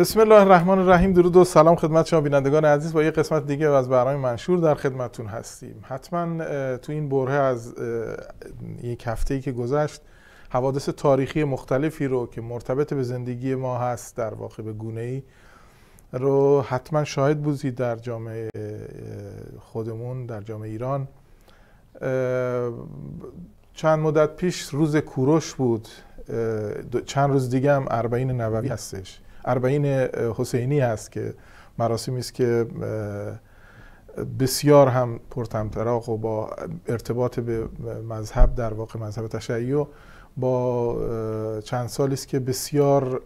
بسم الله الرحمن الرحیم درود و سلام خدمت شما بینندگان عزیز با یه قسمت دیگه از برنامه منشور در خدمتتون هستیم حتما تو این بره از یک هفته‌ای که گذشت حوادث تاریخی مختلفی رو که مرتبط به زندگی ما هست در واقع به گونه ای رو حتما شاهد بودید در جامعه خودمون در جامعه ایران چند مدت پیش روز کوروش بود چند روز دیگه هم اربعین نووی هستش اربعین حسینی هست که مراسمی است که بسیار هم پرتمطراق و با ارتباط به مذهب در واقع مذهب تشیع و با چند سالی است که بسیار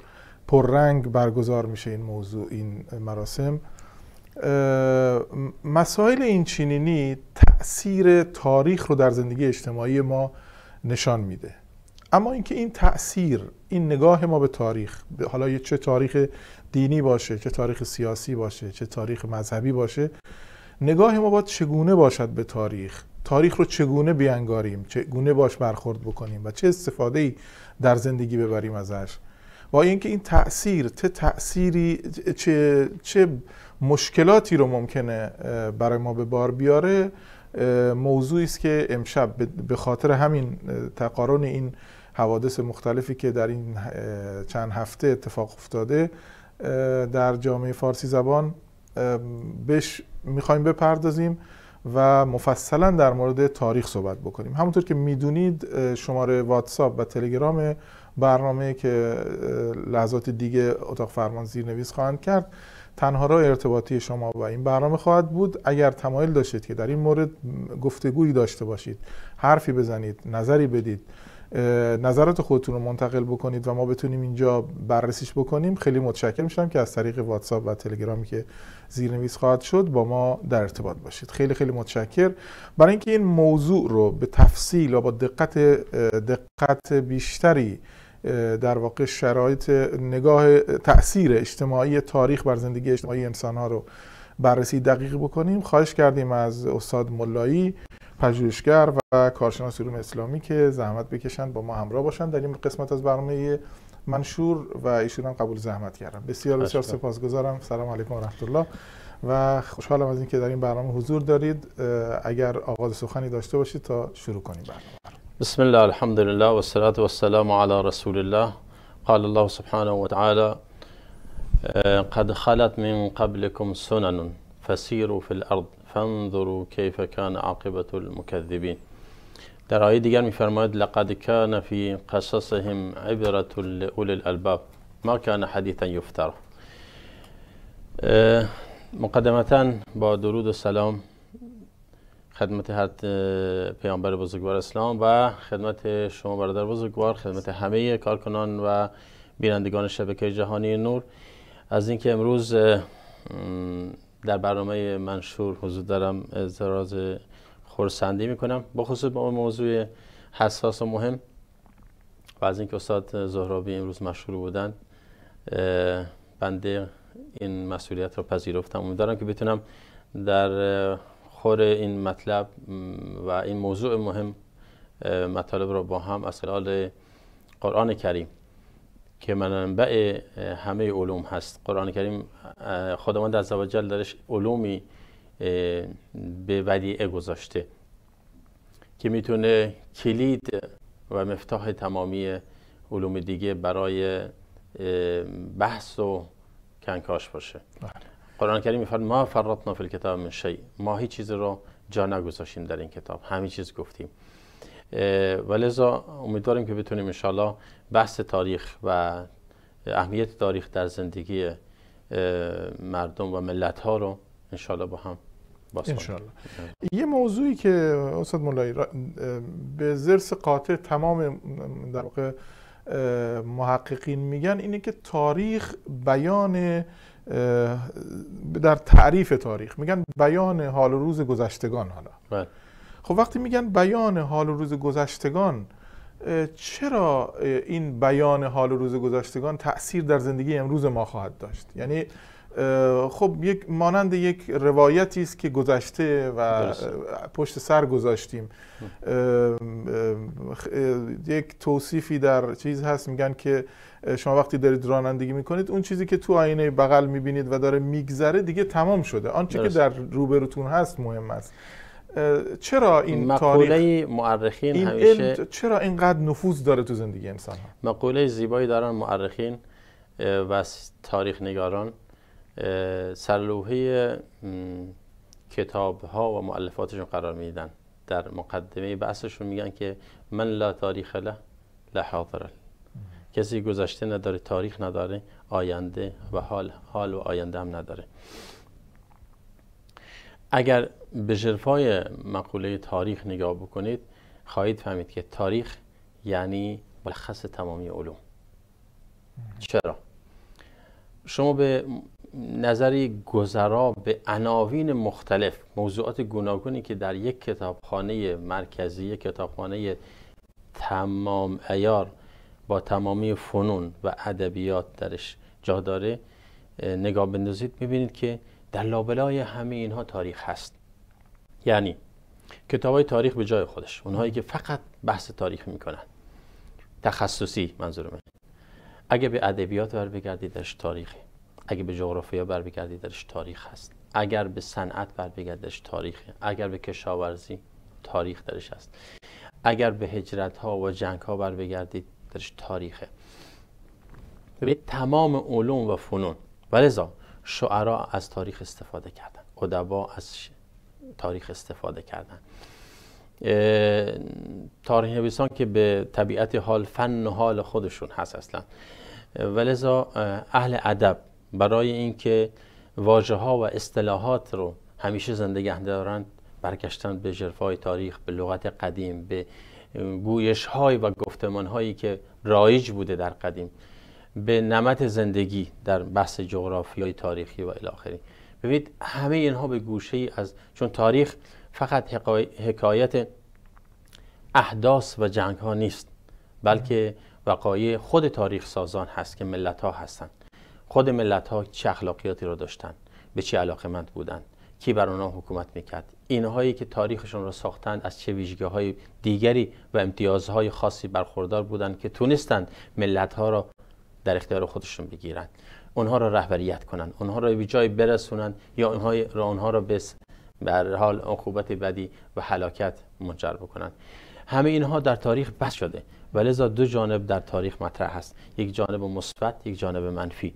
پررنگ برگزار میشه این موضوع این مراسم مسائل این چینینی تاثیر تاریخ رو در زندگی اجتماعی ما نشان میده اما اینکه این تاثیر این نگاه ما به تاریخ حالا چه تاریخ دینی باشه چه تاریخ سیاسی باشه چه تاریخ مذهبی باشه نگاه ما باید چگونه باشد به تاریخ تاریخ رو چگونه بیانگاریم چگونه باش برخورد بکنیم و چه استفاده ای در زندگی ببریم ازش با اینکه این تاثیر چه تأثیری چه, چه مشکلاتی رو ممکنه برای ما به بار بیاره موضوعی است که امشب به خاطر همین تقارن این حوادث مختلفی که در این چند هفته اتفاق افتاده در جامعه فارسی زبان بهش میخوایم بپردازیم و مفصلا در مورد تاریخ صحبت بکنیم همونطور که میدونید شماره واتساپ و تلگرام برنامه که لحظات دیگه اتاق فرمان زیرنویس خواهند کرد تنها را ارتباطی شما و این برنامه خواهد بود اگر تمایل داشتید که در این مورد گفتگویی داشته باشید حرفی بزنید نظری بدید نظرات خودتون رو منتقل بکنید و ما بتونیم اینجا بررسیش بکنیم خیلی متشکرم میشم که از طریق واتساپ و تلگرامی که زیرنویس خواهد شد با ما در ارتباط باشید خیلی خیلی متشکر برای اینکه این موضوع رو به تفصیل و با دقت دقت بیشتری در واقع شرایط نگاه تاثیر اجتماعی تاریخ بر زندگی اجتماعی انسان ها رو بررسی دقیق بکنیم خواهش کردیم از استاد ملایی پژوهشگر و کارشناس علوم اسلامی که زحمت بکشند با ما همراه باشند در این قسمت از برنامه منشور و ایشون هم قبول زحمت کردن بسیار بسیار سپاسگزارم سلام علیکم و رحمت الله و خوشحالم از اینکه در این برنامه حضور دارید اگر آغاز سخنی داشته باشید تا شروع کنیم برنامه بسم الله الحمد لله و والسلام على رسول الله قال الله سبحانه وتعالى آه، قد خلت من قبلكم سنن فسيروا في الارض فانظروا كيف كان عاقبه المكذبين در آیه دیگر میفرماید لقد كان في قصصهم عبرة لاولي الالباب ما كان حديثا يفتر آه، مقدمتا با درود و سلام خدمت هر آه، پیامبر بزرگوار اسلام و خدمت شما برادر بزرگوار خدمت همه کارکنان و بینندگان شبکه جهانی نور از اینکه امروز در برنامه منشور حضور دارم اعتراض خورسندی میکنم با خصوص به موضوع حساس و مهم و از اینکه استاد زهرابی امروز مشهور بودن بنده این مسئولیت را پذیرفتم امیدوارم که بتونم در خور این مطلب و این موضوع مهم مطالب را با هم از خلال قرآن کریم که منبع همه علوم هست قرآن کریم خداوند زواجل درش علومی به ودیعه گذاشته که میتونه کلید و مفتاح تمامی علوم دیگه برای بحث و کنکاش باشه بله. قرآن کریم میفرد ما فرطنا فی الکتاب من شی ما هیچ چیز رو جا نگذاشیم در این کتاب همه چیز گفتیم و امیدواریم که بتونیم انشالله بحث تاریخ و اهمیت تاریخ در زندگی مردم و ملت ها رو انشالله با هم انشالله. یه موضوعی که استاد مولایی به زرس قاطع تمام در واقع محققین میگن اینه که تاریخ بیان در تعریف تاریخ میگن بیان حال و روز گذشتگان حالا بله. خب وقتی میگن بیان حال و روز گذشتگان چرا این بیان حال روز گذشتگان تاثیر در زندگی امروز ما خواهد داشت یعنی خب یک مانند یک روایتی است که گذشته و پشت سر گذاشتیم یک توصیفی در چیز هست میگن که شما وقتی دارید رانندگی میکنید اون چیزی که تو آینه بغل میبینید و داره میگذره دیگه تمام شده آنچه که در روبروتون هست مهم است چرا این مقوله تاریخ همیشه چرا اینقدر نفوذ داره تو زندگی انسان ها؟ مقوله زیبایی دارن مؤرخین و تاریخ نگاران سرلوحه کتاب ها و مؤلفاتشون قرار میدن در مقدمه بحثشون میگن که من لا تاریخ له لا حاضر کسی گذشته نداره تاریخ نداره آینده و حال حال و آینده هم نداره اگر به جرفای مقوله تاریخ نگاه بکنید خواهید فهمید که تاریخ یعنی ملخص تمامی علوم چرا؟ شما به نظری گذرا به عناوین مختلف موضوعات گوناگونی که در یک کتابخانه مرکزی یک کتابخانه تمام ایار با تمامی فنون و ادبیات درش جا داره نگاه بندازید میبینید که در لابلای همه اینها تاریخ هست یعنی کتاب های تاریخ به جای خودش اونهایی که فقط بحث تاریخ میکنن تخصصی منظور من اگه به ادبیات بر بگردید درش تاریخی اگه به جغرافیا بر بگردید درش تاریخ هست اگر به صنعت بر بگردید درش تاریخی، اگر به کشاورزی تاریخ درش هست اگر به هجرت ها و جنگ ها بر بگردید درش تاریخه ببینید تمام علوم و فنون و لذا شعرا از تاریخ استفاده کردن ادبا از تاریخ استفاده کردن تاریخ نویسان که به طبیعت حال فن و حال خودشون هست اصلا ولذا اهل ادب برای اینکه واژه ها و اصطلاحات رو همیشه زندگی دارند برگشتن به جرفای تاریخ به لغت قدیم به گویش های و گفتمان هایی که رایج بوده در قدیم به نمت زندگی در بحث جغرافیای تاریخی و الاخری ببینید همه اینها به گوشه ای از چون تاریخ فقط حکایت احداث و جنگ ها نیست بلکه وقایع خود تاریخ سازان هست که ملت ها هستند خود ملت ها چه اخلاقیاتی را داشتند به چه مند بودند کی بر آنها حکومت میکرد اینهایی که تاریخشون را ساختند از چه ویژگی های دیگری و امتیازهای خاصی برخوردار بودند که تونستند ملت ها را در اختیار خودشون بگیرند اونها را رهبریت کنند، اونها را به جای برسونند یا اونها را اونها را به بر حال عقوبت بدی و هلاکت منجر بکنند همه اینها در تاریخ بس شده و لذا دو جانب در تاریخ مطرح هست یک جانب مثبت یک جانب منفی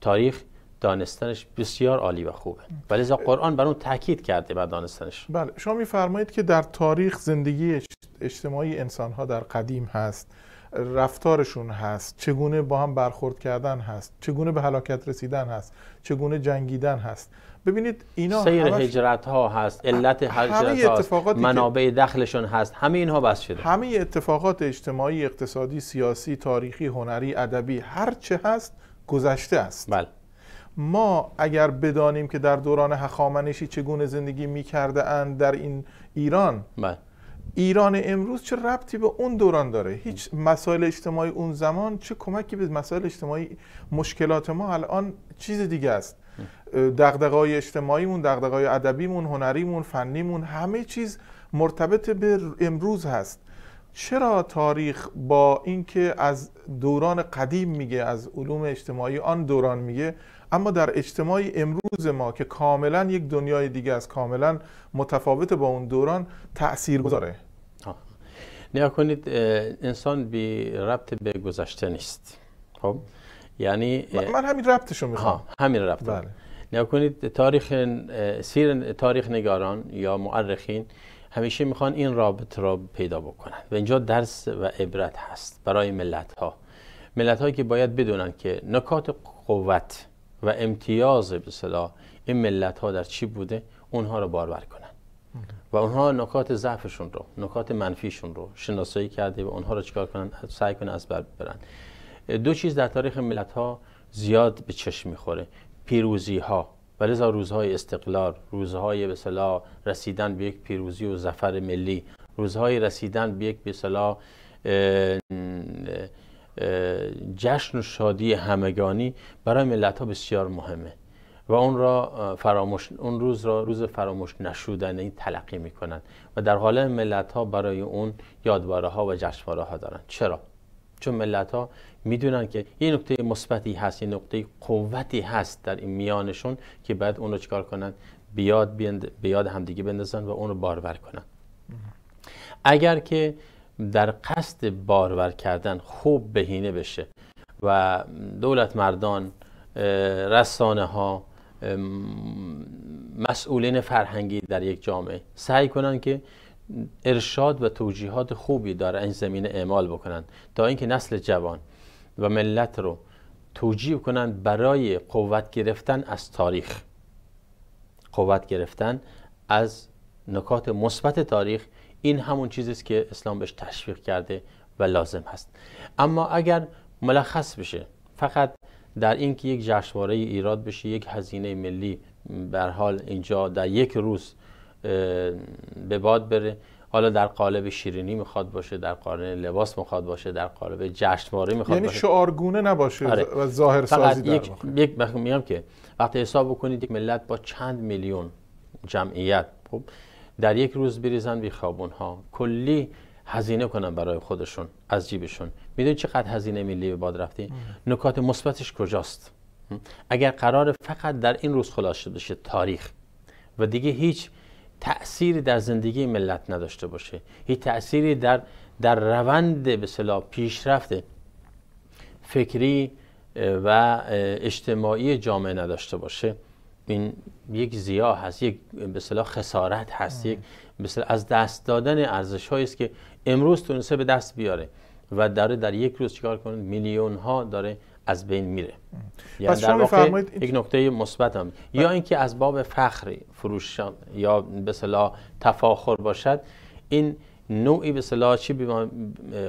تاریخ دانستنش بسیار عالی و خوبه ولی لذا قرآن بر اون تاکید کرده بر دانستنش بله شما میفرمایید که در تاریخ زندگی اجتماعی انسان ها در قدیم هست رفتارشون هست چگونه با هم برخورد کردن هست چگونه به هلاکت رسیدن هست چگونه جنگیدن هست ببینید اینا سیر هجرت ها هست علت هجرت ها منابع دخلشون هست همه اینها بس شده همه اتفاقات اجتماعی اقتصادی سیاسی تاریخی هنری ادبی هر چه هست گذشته است بله ما اگر بدانیم که در دوران هخامنشی چگونه زندگی کرده اند در این ایران بله ایران امروز چه ربطی به اون دوران داره هیچ مسائل اجتماعی اون زمان چه کمکی به مسائل اجتماعی مشکلات ما الان چیز دیگه است ادبی اجتماعیمون هنری ادبیمون هنریمون فنیمون همه چیز مرتبط به امروز هست چرا تاریخ با اینکه از دوران قدیم میگه از علوم اجتماعی آن دوران میگه اما در اجتماعی امروز ما که کاملا یک دنیای دیگه از کاملا متفاوت با اون دوران تأثیر گذاره خب. نیا کنید انسان بی ربط به گذشته نیست خب یعنی من همین ربطشو میخوام همین ربط بله. نیا کنید تاریخ سیر تاریخ نگاران یا مؤرخین همیشه میخوان این رابط را پیدا بکنن و اینجا درس و عبرت هست برای ملت ها ملت هایی که باید بدونن که نکات قوت و امتیاز به این ملت ها در چی بوده اونها رو بارور کنن و اونها نکات ضعفشون رو نکات منفیشون رو شناسایی کرده و اونها رو چیکار کنن سعی کنن از بر برن دو چیز در تاریخ ملت ها زیاد به چشم میخوره پیروزی ها و روزهای استقلال روزهای به رسیدن به یک پیروزی و ظفر ملی روزهای رسیدن به یک به جشن و شادی همگانی برای ملت ها بسیار مهمه و اون را فراموش اون روز را روز فراموش نشودن این تلقی میکنن و در حال ملت ها برای اون یادواره ها و جشنواره ها دارن چرا چون ملت ها میدونن که یه نکته مثبتی هست یه نقطه قوتی هست در این میانشون که بعد اون رو چکار کنن بیاد بیاد همدیگه بندازن و اون رو بارور کنن اگر که در قصد بارور کردن خوب بهینه بشه و دولت مردان رسانه ها مسئولین فرهنگی در یک جامعه سعی کنند که ارشاد و توجیهات خوبی در این زمینه اعمال بکنند تا اینکه نسل جوان و ملت رو توجیه کنند برای قوت گرفتن از تاریخ قوت گرفتن از نکات مثبت تاریخ این همون چیزی است که اسلام بهش تشویق کرده و لازم هست اما اگر ملخص بشه فقط در اینکه یک جشنواره ایراد بشه یک هزینه ملی بر حال اینجا در یک روز به باد بره حالا در قالب شیرینی میخواد باشه در قالب لباس میخواد باشه در قالب جشنواره میخواد یعنی شعارگونه نباشه آره. و ظاهر سازی در یک, یک میگم که وقتی حساب بکنید یک ملت با چند میلیون جمعیت خب در یک روز بریزن خوابون ها کلی هزینه کنن برای خودشون از جیبشون میدونی چقدر هزینه ملی به باد رفتی نکات مثبتش کجاست اگر قرار فقط در این روز خلاصه بشه تاریخ و دیگه هیچ تأثیری در زندگی ملت نداشته باشه هیچ تأثیری در در روند به صلاح پیشرفت فکری و اجتماعی جامعه نداشته باشه این یک زیا هست یک به خسارت هست یک از دست دادن ارزش هایی است که امروز تونسه به دست بیاره و داره در یک روز چیکار کنه میلیون ها داره از بین میره یعنی در واقع یک نکته مثبت هم بله. یا اینکه از باب فخر فروش یا به تفاخر باشد این نوعی به چی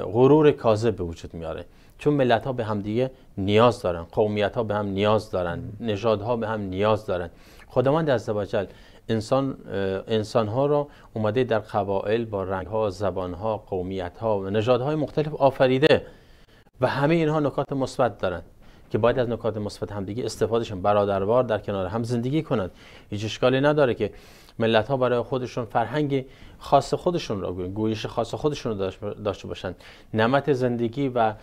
غرور کاذب به وجود میاره چون ملت ها به دیگه نیاز دارن قومیت ها به هم نیاز دارن ها به هم نیاز دارن خداوند از زباجل انسان انسان ها را اومده در قبایل با رنگ ها زبان ها قومیت ها و های مختلف آفریده و همه اینها نکات مثبت دارند که باید از نکات مثبت همدیگه استفادهشون برادروار در کنار هم زندگی کنند هیچ اشکالی نداره که ملت ها برای خودشون فرهنگ خاص خودشون را گویش خاص خودشون داشته باشند نمت زندگی و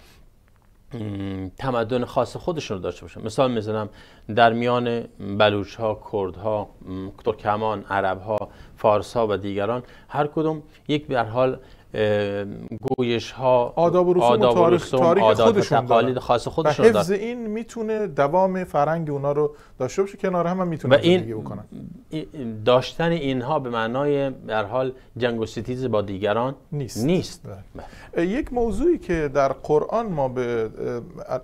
تمدن خاص خودشون رو داشته باشن مثال میزنم در میان بلوچ ها کرد ها ترکمان عرب ها فارس ها و دیگران هر کدوم یک به حال گویش ها آداب و رسوم, آداب و تاریخ, خودشون خاص خودشون دارن حفظ این میتونه دوام فرنگ اونا رو داشته باشه کنار هم, هم میتونه زندگی بکنن داشتن اینها به معنای در حال جنگ و ستیز با دیگران نیست, نیست. بله. یک موضوعی که در قرآن ما به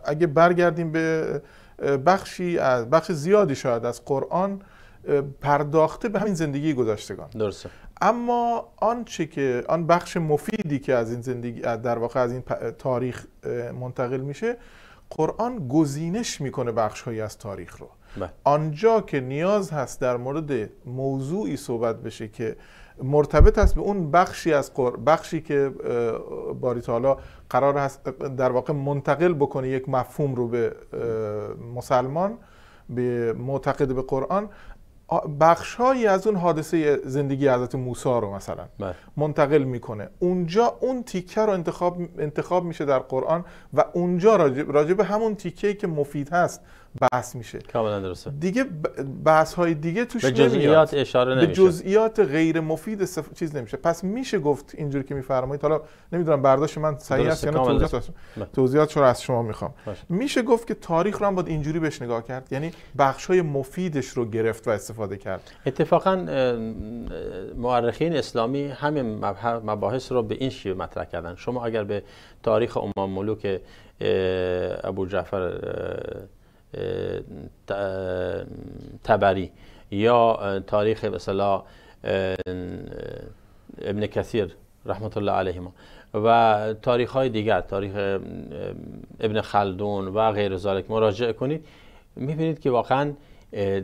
اگه برگردیم به بخشی از بخش زیادی شاید از قرآن پرداخته به همین زندگی گذشتگان درسته اما آنچه که آن بخش مفیدی که از این زندگی در واقع از این تاریخ منتقل میشه قرآن گزینش میکنه بخشهایی از تاریخ رو بله. آنجا که نیاز هست در مورد موضوعی صحبت بشه که مرتبط است به اون بخشی از بخشی که باری تالا قرار هست در واقع منتقل بکنه یک مفهوم رو به مسلمان به معتقد به قرآن بخشهایی از اون حادثه زندگی حضرت موسی رو مثلا بله. منتقل میکنه اونجا اون تیکه رو انتخاب انتخاب میشه در قرآن و اونجا راجع به همون تیکه که مفید هست بحث میشه کاملا درسته دیگه بحث های دیگه توش به جزئیات اشاره نمیشه به جزئیات غیر مفید چیز نمیشه پس میشه گفت اینجوری که میفرمایید حالا نمیدونم برداشت من صحیح است یا توضیحات رو بله. از شما میخوام میشه گفت که تاریخ رو هم باید اینجوری بهش نگاه کرد یعنی بخش های مفیدش رو گرفت و استفاده کرد اتفاقا مورخین اسلامی همین مباحث رو به این شیوه مطرح کردن شما اگر به تاریخ امام ملوک ابو جعفر تبری یا تاریخ مثلا ابن کثیر رحمت الله علیهما و تاریخ های دیگر تاریخ ابن خلدون و غیر ذالک مراجعه کنید میبینید که واقعا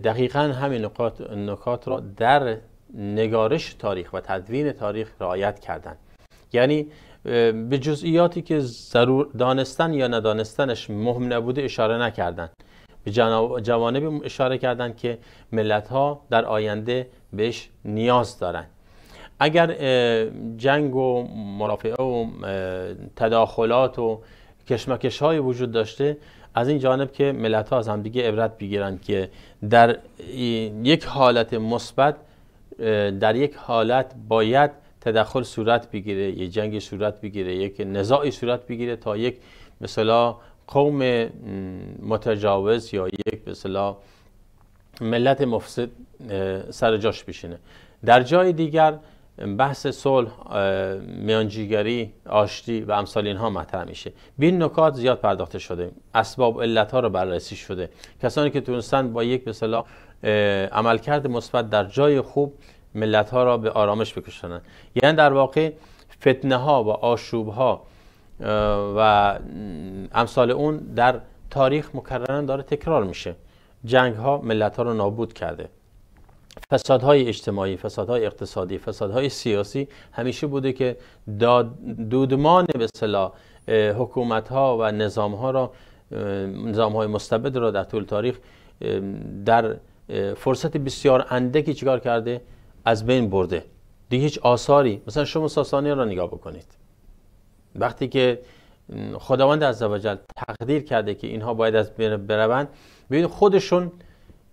دقیقا همین نکات, نکات را در نگارش تاریخ و تدوین تاریخ رعایت کردن یعنی به جزئیاتی که ضرور دانستن یا ندانستنش مهم نبوده اشاره نکردند. به جوانب اشاره کردند که ملت ها در آینده بهش نیاز دارند اگر جنگ و مرافعه و تداخلات و کشمکش های وجود داشته از این جانب که ملت ها از همدیگه عبرت بگیرند که در یک حالت مثبت در یک حالت باید تدخل صورت بگیره یک جنگ صورت بگیره یک نزاعی صورت بگیره تا یک مثلا قوم متجاوز یا یک به ملت مفسد سر جاش بشینه در جای دیگر بحث صلح میانجیگری آشتی و امثال اینها مطرح میشه بین نکات زیاد پرداخته شده اسباب علت ها رو بررسی شده کسانی که تونستن با یک به عملکرد مثبت در جای خوب ملت ها را به آرامش بکشانند یعنی در واقع فتنه ها و آشوب ها و امثال اون در تاریخ مکررا داره تکرار میشه جنگ ها ملت ها رو نابود کرده فسادهای اجتماعی، فسادهای اقتصادی، فسادهای سیاسی همیشه بوده که دودمان به صلاح حکومت ها و نظام ها را نظام های مستبد را در طول تاریخ در فرصت بسیار اندکی چیکار کرده از بین برده دیگه هیچ آثاری مثلا شما ساسانی را نگاه بکنید وقتی که خداوند عزوجل تقدیر کرده که اینها باید از بین بروند ببین خودشون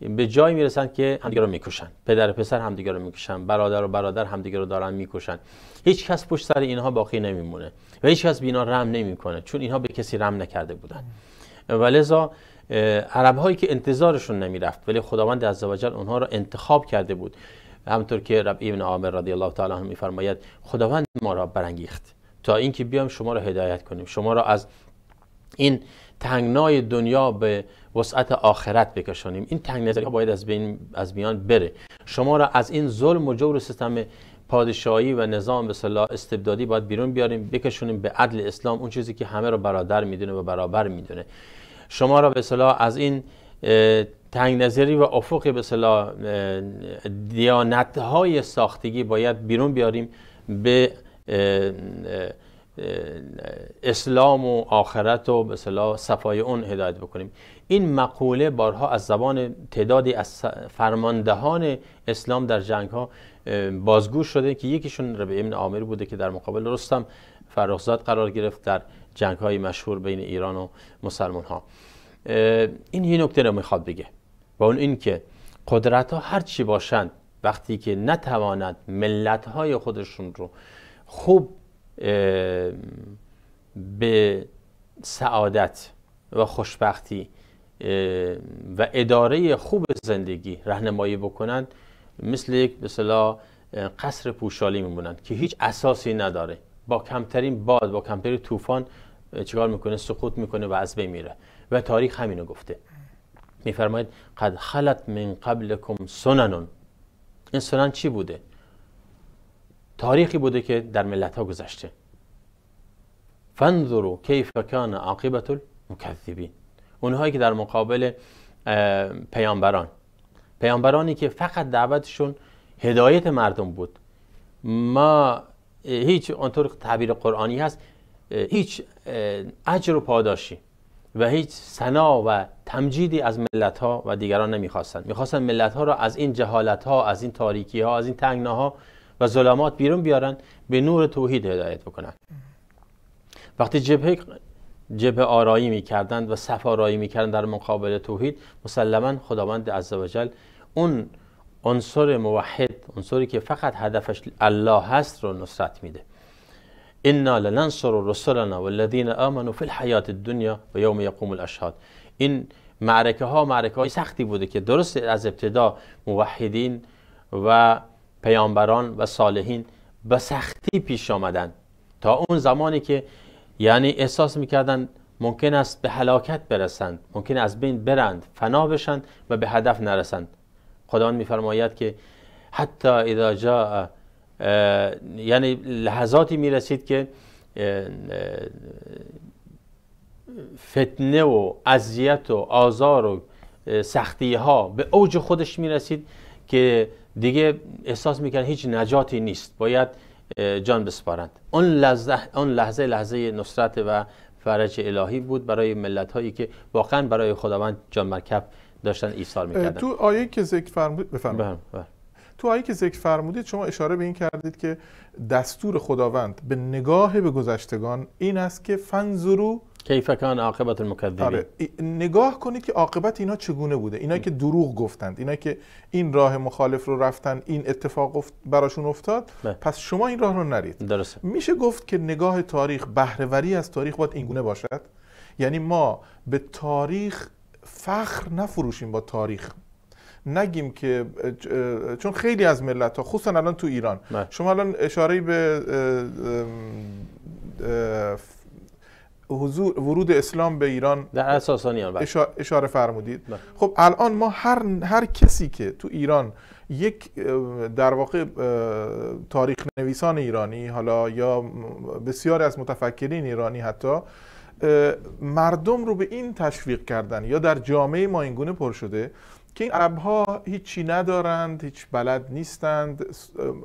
به جایی میرسن که همدیگه رو میکشن پدر و پسر همدیگه رو میکشن برادر و برادر همدیگه رو دارن میکشن هیچ کس پشت سر اینها باقی نمیمونه و هیچ کس بینا رم نمیکنه چون اینها به کسی رم نکرده بودن و لذا عرب هایی که انتظارشون نمیرفت ولی خداوند عزوجل اونها رو انتخاب کرده بود همطور که رب ابن عامر رضی الله تعالی عنه میفرماید خداوند ما را برانگیخت تا اینکه بیام شما را هدایت کنیم شما را از این تنگنای دنیا به وسعت آخرت بکشانیم این تنگ نظری ها باید از, بین، از بیان بره شما را از این ظلم و جور سیستم پادشاهی و نظام به استبدادی باید بیرون بیاریم بکشونیم به عدل اسلام اون چیزی که همه را برادر میدونه و برابر میدونه شما را به از این تنگ نظری و افق به صلاح دیانت های ساختگی باید بیرون بیاریم به اسلام و آخرت و به صفای اون هدایت بکنیم این مقوله بارها از زبان تعدادی از فرماندهان اسلام در جنگ ها بازگوش شده که یکیشون ربیع ابن عامر بوده که در مقابل رستم فرخزاد قرار گرفت در جنگ های مشهور بین ایران و مسلمان ها این یه نکته رو میخواد بگه و اون این که قدرت ها هر چی باشند وقتی که نتواند ملت های خودشون رو خوب به سعادت و خوشبختی و اداره خوب زندگی رهنمایی بکنند مثل یک مثلا قصر پوشالی میمونند که هیچ اساسی نداره با کمترین باد با کمترین طوفان چیکار میکنه سقوط میکنه و از بین میره و تاریخ همینو گفته میفرماید قد خلت من قبلکم سننون این سنن چی بوده تاریخی بوده که در ملت ها گذشته فانظروا کیف کان عاقبت المکذبین اونهایی که در مقابل پیامبران پیامبرانی که فقط دعوتشون هدایت مردم بود ما هیچ آنطور تعبیر قرآنی هست هیچ اجر و پاداشی و هیچ سنا و تمجیدی از ملت ها و دیگران نمیخواستن میخواستن ملت ها را از این جهالت ها از این تاریکی ها از این تنگناها و ظلمات بیرون بیارن به نور توحید هدایت بکنن وقتی جبهه جبه آرایی می و صف آرایی میکردند در مقابل توحید مسلما خداوند عزوجل اون عنصر موحد عنصری که فقط هدفش الله هست رو نصرت میده انا لننصر رسلنا والذین آمنوا فی الحیات الدنیا و یوم یقوم الاشهاد این معرکه ها معرکه های سختی بوده که درست از ابتدا موحدین و پیامبران و صالحین به سختی پیش آمدند تا اون زمانی که یعنی احساس میکردند ممکن است به هلاکت برسند ممکن از بین برند فنا بشند و به هدف نرسند خداوند میفرماید که حتی اذا جا یعنی لحظاتی میرسید که فتنه و اذیت و آزار و سختی ها به اوج خودش میرسید که دیگه احساس میکنن هیچ نجاتی نیست باید جان بسپارند اون لحظه اون لحظه لحظه نصرت و فرج الهی بود برای ملت هایی که واقعا برای خداوند جان مرکب داشتن ایثار میکردن تو آیه که ذکر فرمودید بفرمایید بله. تو آیه که ذکر فرمودید شما اشاره به این کردید که دستور خداوند به نگاه به گذشتگان این است که فنزرو کان عاقبت المکذبین آره. نگاه کنید که عاقبت اینا چگونه بوده اینا که دروغ گفتند اینا که این راه مخالف رو رفتن این اتفاق براشون افتاد بله. پس شما این راه رو نرید میشه گفت که نگاه تاریخ بهرهوری از تاریخ باید اینگونه باشد یعنی ما به تاریخ فخر نفروشیم با تاریخ نگیم که چون خیلی از ملت ها خصوصا الان تو ایران بله. شما الان اشاره به حضور ورود اسلام به ایران در اساسانیان بله. اشاره فرمودید بله. خب الان ما هر هر کسی که تو ایران یک در واقع تاریخ نویسان ایرانی حالا یا بسیاری از متفکرین ایرانی حتی مردم رو به این تشویق کردن یا در جامعه ما این گونه پر شده که این عربها هیچی ندارند هیچ بلد نیستند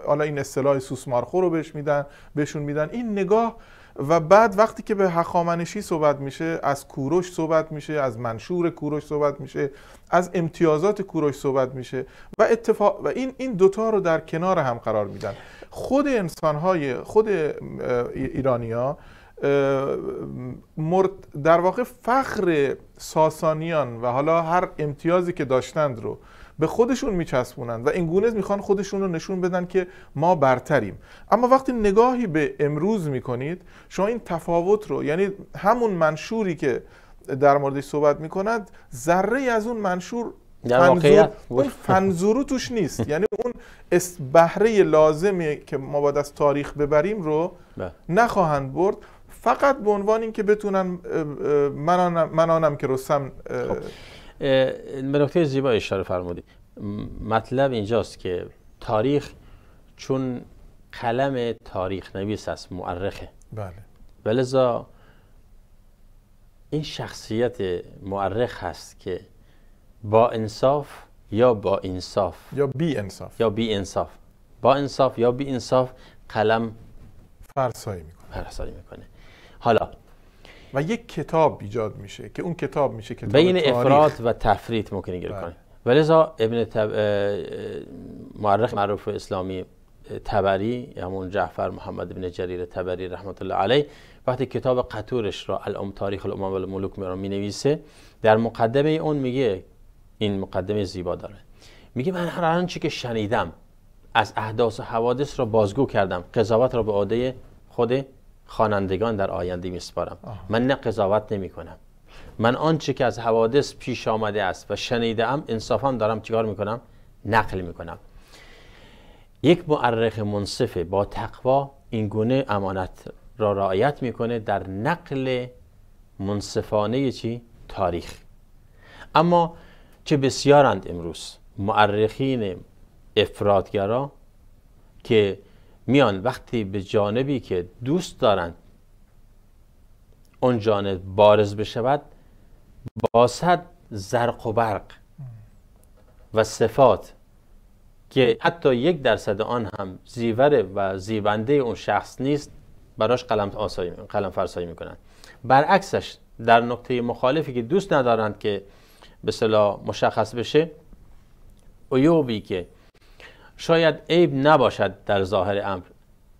حالا این اصطلاح سوسمارخو رو بهش میدن بهشون میدن این نگاه و بعد وقتی که به هخامنشی صحبت میشه از کوروش صحبت میشه از منشور کوروش صحبت میشه از امتیازات کوروش صحبت میشه و اتفاق و این این دوتا رو در کنار هم قرار میدن خود های خود ایرانیا در واقع فخر ساسانیان و حالا هر امتیازی که داشتند رو به خودشون میچسبونن و این گونه میخوان خودشون رو نشون بدن که ما برتریم اما وقتی نگاهی به امروز میکنید شما این تفاوت رو یعنی همون منشوری که در موردش صحبت میکند ذره از اون منشور فنزور... فنزورو توش نیست یعنی اون بهره لازمی که ما باید از تاریخ ببریم رو بله. نخواهند برد فقط به عنوان اینکه بتونن منانم که رستم به نکته زیبا اشاره فرمودی مطلب اینجاست که تاریخ چون قلم تاریخ نویس است مورخه بله ولذا این شخصیت مورخ هست که با انصاف یا با انصاف یا بی انصاف یا بی انصاف با انصاف یا بی انصاف قلم فرسایی میکنه فرسایی میکنه حالا و یک کتاب ایجاد میشه که اون کتاب میشه کتاب بین افراد و تفریط ممکنه گیر بله. کنه ولذا ابن تب... معرخ معروف اسلامی تبری همون جعفر محمد بن جریر تبری رحمت الله علیه وقتی کتاب قطورش را الام تاریخ الامم و الملوک می نویسه در مقدمه اون میگه این مقدمه زیبا داره میگه من هر آنچه که شنیدم از احداث و حوادث را بازگو کردم قضاوت را به عاده خود خوانندگان در آینده میسپارم من نه قضاوت نمی کنم من آنچه که از حوادث پیش آمده است و شنیده ام انصافا دارم چیکار میکنم نقل میکنم یک مورخ منصف با تقوا این گونه امانت را رعایت میکنه در نقل منصفانه چی تاریخ اما چه بسیارند امروز مورخین افرادگرا که میان وقتی به جانبی که دوست دارند اون جانب بارز بشود باسد زرق و برق و صفات که حتی یک درصد آن هم زیور و زیبنده اون شخص نیست براش قلم, آسایی قلم فرسایی میکنند برعکسش در نقطه مخالفی که دوست ندارند که به صلاح مشخص بشه عیوبی که شاید عیب نباشد در ظاهر امر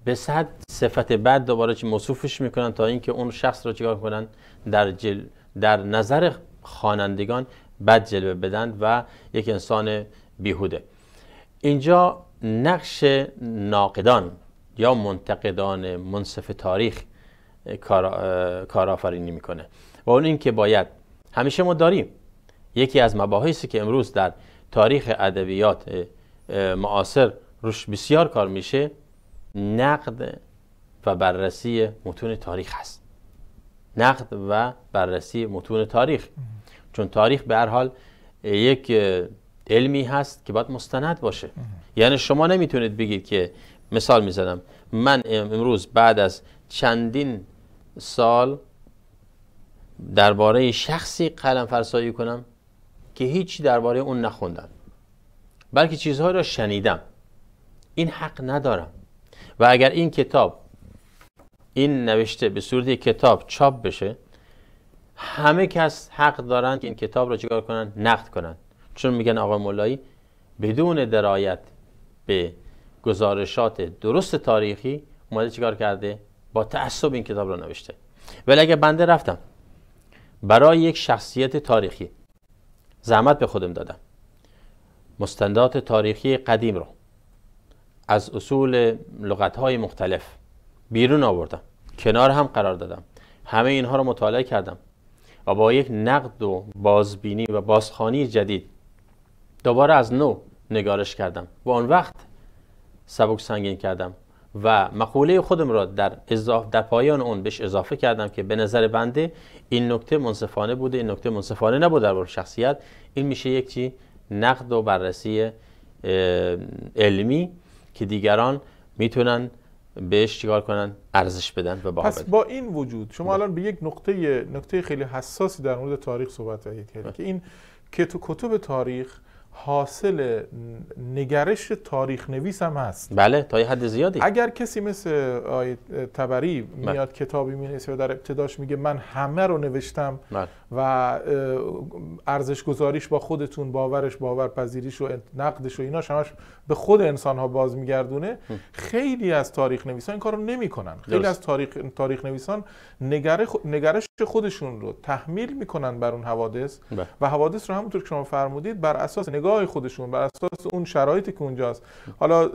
به صد صفت بد دوباره چی مصوفش میکنن تا اینکه اون شخص رو چیکار کنن در جل... در نظر خوانندگان بد جلوه بدن و یک انسان بیهوده اینجا نقش ناقدان یا منتقدان منصف تاریخ کارآفرینی میکنه و اون اینکه باید همیشه ما داریم یکی از مباحثی که امروز در تاریخ ادبیات معاصر روش بسیار کار میشه نقد و بررسی متون تاریخ هست نقد و بررسی متون تاریخ چون تاریخ به هر حال یک علمی هست که باید مستند باشه یعنی شما نمیتونید بگید که مثال میزنم من امروز بعد از چندین سال درباره شخصی قلم فرسایی کنم که هیچی درباره اون نخوندن بلکه چیزهایی را شنیدم این حق ندارم و اگر این کتاب این نوشته به صورت کتاب چاپ بشه همه کس حق دارند که این کتاب را چیکار کنن نقد کنند. چون میگن آقا مولایی بدون درایت به گزارشات درست تاریخی اومده چیکار کرده با تعصب این کتاب را نوشته ولی اگر بنده رفتم برای یک شخصیت تاریخی زحمت به خودم دادم مستندات تاریخی قدیم رو از اصول لغت های مختلف بیرون آوردم کنار هم قرار دادم همه اینها رو مطالعه کردم و با یک نقد و بازبینی و بازخانی جدید دوباره از نو نگارش کردم و آن وقت سبک سنگین کردم و مقوله خودم را در, اضاف در پایان اون بهش اضافه کردم که به نظر بنده این نکته منصفانه بوده این نکته منصفانه نبود در شخصیت این میشه یک چی نقد و بررسی علمی که دیگران میتونن بهش چیکار کنن ارزش بدن و پس با این وجود شما بله. الان به یک نقطه نقطه خیلی حساسی در مورد تاریخ صحبت دارید بله. که این که تو کتب تاریخ حاصل نگرش تاریخ نویس هم هست بله تا یه حد زیادی اگر کسی مثل آی تبری بله. میاد کتابی می و در ابتداش میگه من همه رو نوشتم بله. و ارزش گذاریش با خودتون باورش باورپذیریش و نقدش و اینا همش به خود انسان ها باز میگردونه خیلی از تاریخ نویسان این کارو نمیکنن خیلی از تاریخ تاریخ نویسان نگرش خودشون رو تحمیل میکنن بر اون حوادث بله. و حوادث رو همونطور که شما فرمودید بر اساس نگاه خودشون بر اساس اون شرایطی که اونجاست حالا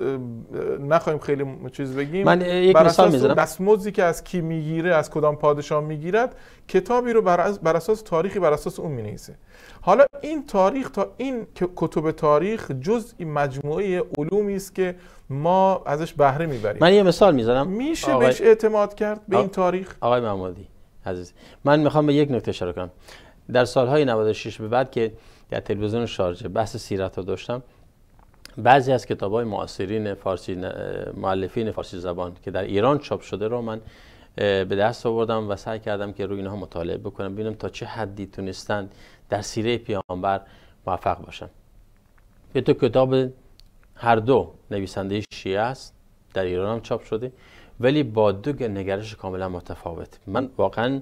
نخوایم خیلی چیز بگیم من یک مثال میذارم دستمزدی که از کی میگیره از کدام پادشاه میگیرد کتابی رو بر اساس تاریخی بر اساس اون مینویسه حالا این تاریخ تا این کتب تاریخ جز مجموعه علومی است که ما ازش بهره میبریم من یه مثال میزنم میشه بهش اعتماد کرد به این تاریخ آقای محمودی عزیز من میخوام به یک نکته اشاره کنم در سالهای 96 به بعد که در تلویزیون شارجه بحث سیرت رو داشتم بعضی از کتاب های معاصرین فارسی معلفین فارسی زبان که در ایران چاپ شده رو من به دست آوردم و سعی کردم که روی اینها مطالعه بکنم ببینم تا چه حدی تونستن در سیره پیامبر موفق باشن به تو کتاب هر دو نویسنده شیعه است در ایران هم چاپ شده ولی با دو نگرش کاملا متفاوت من واقعا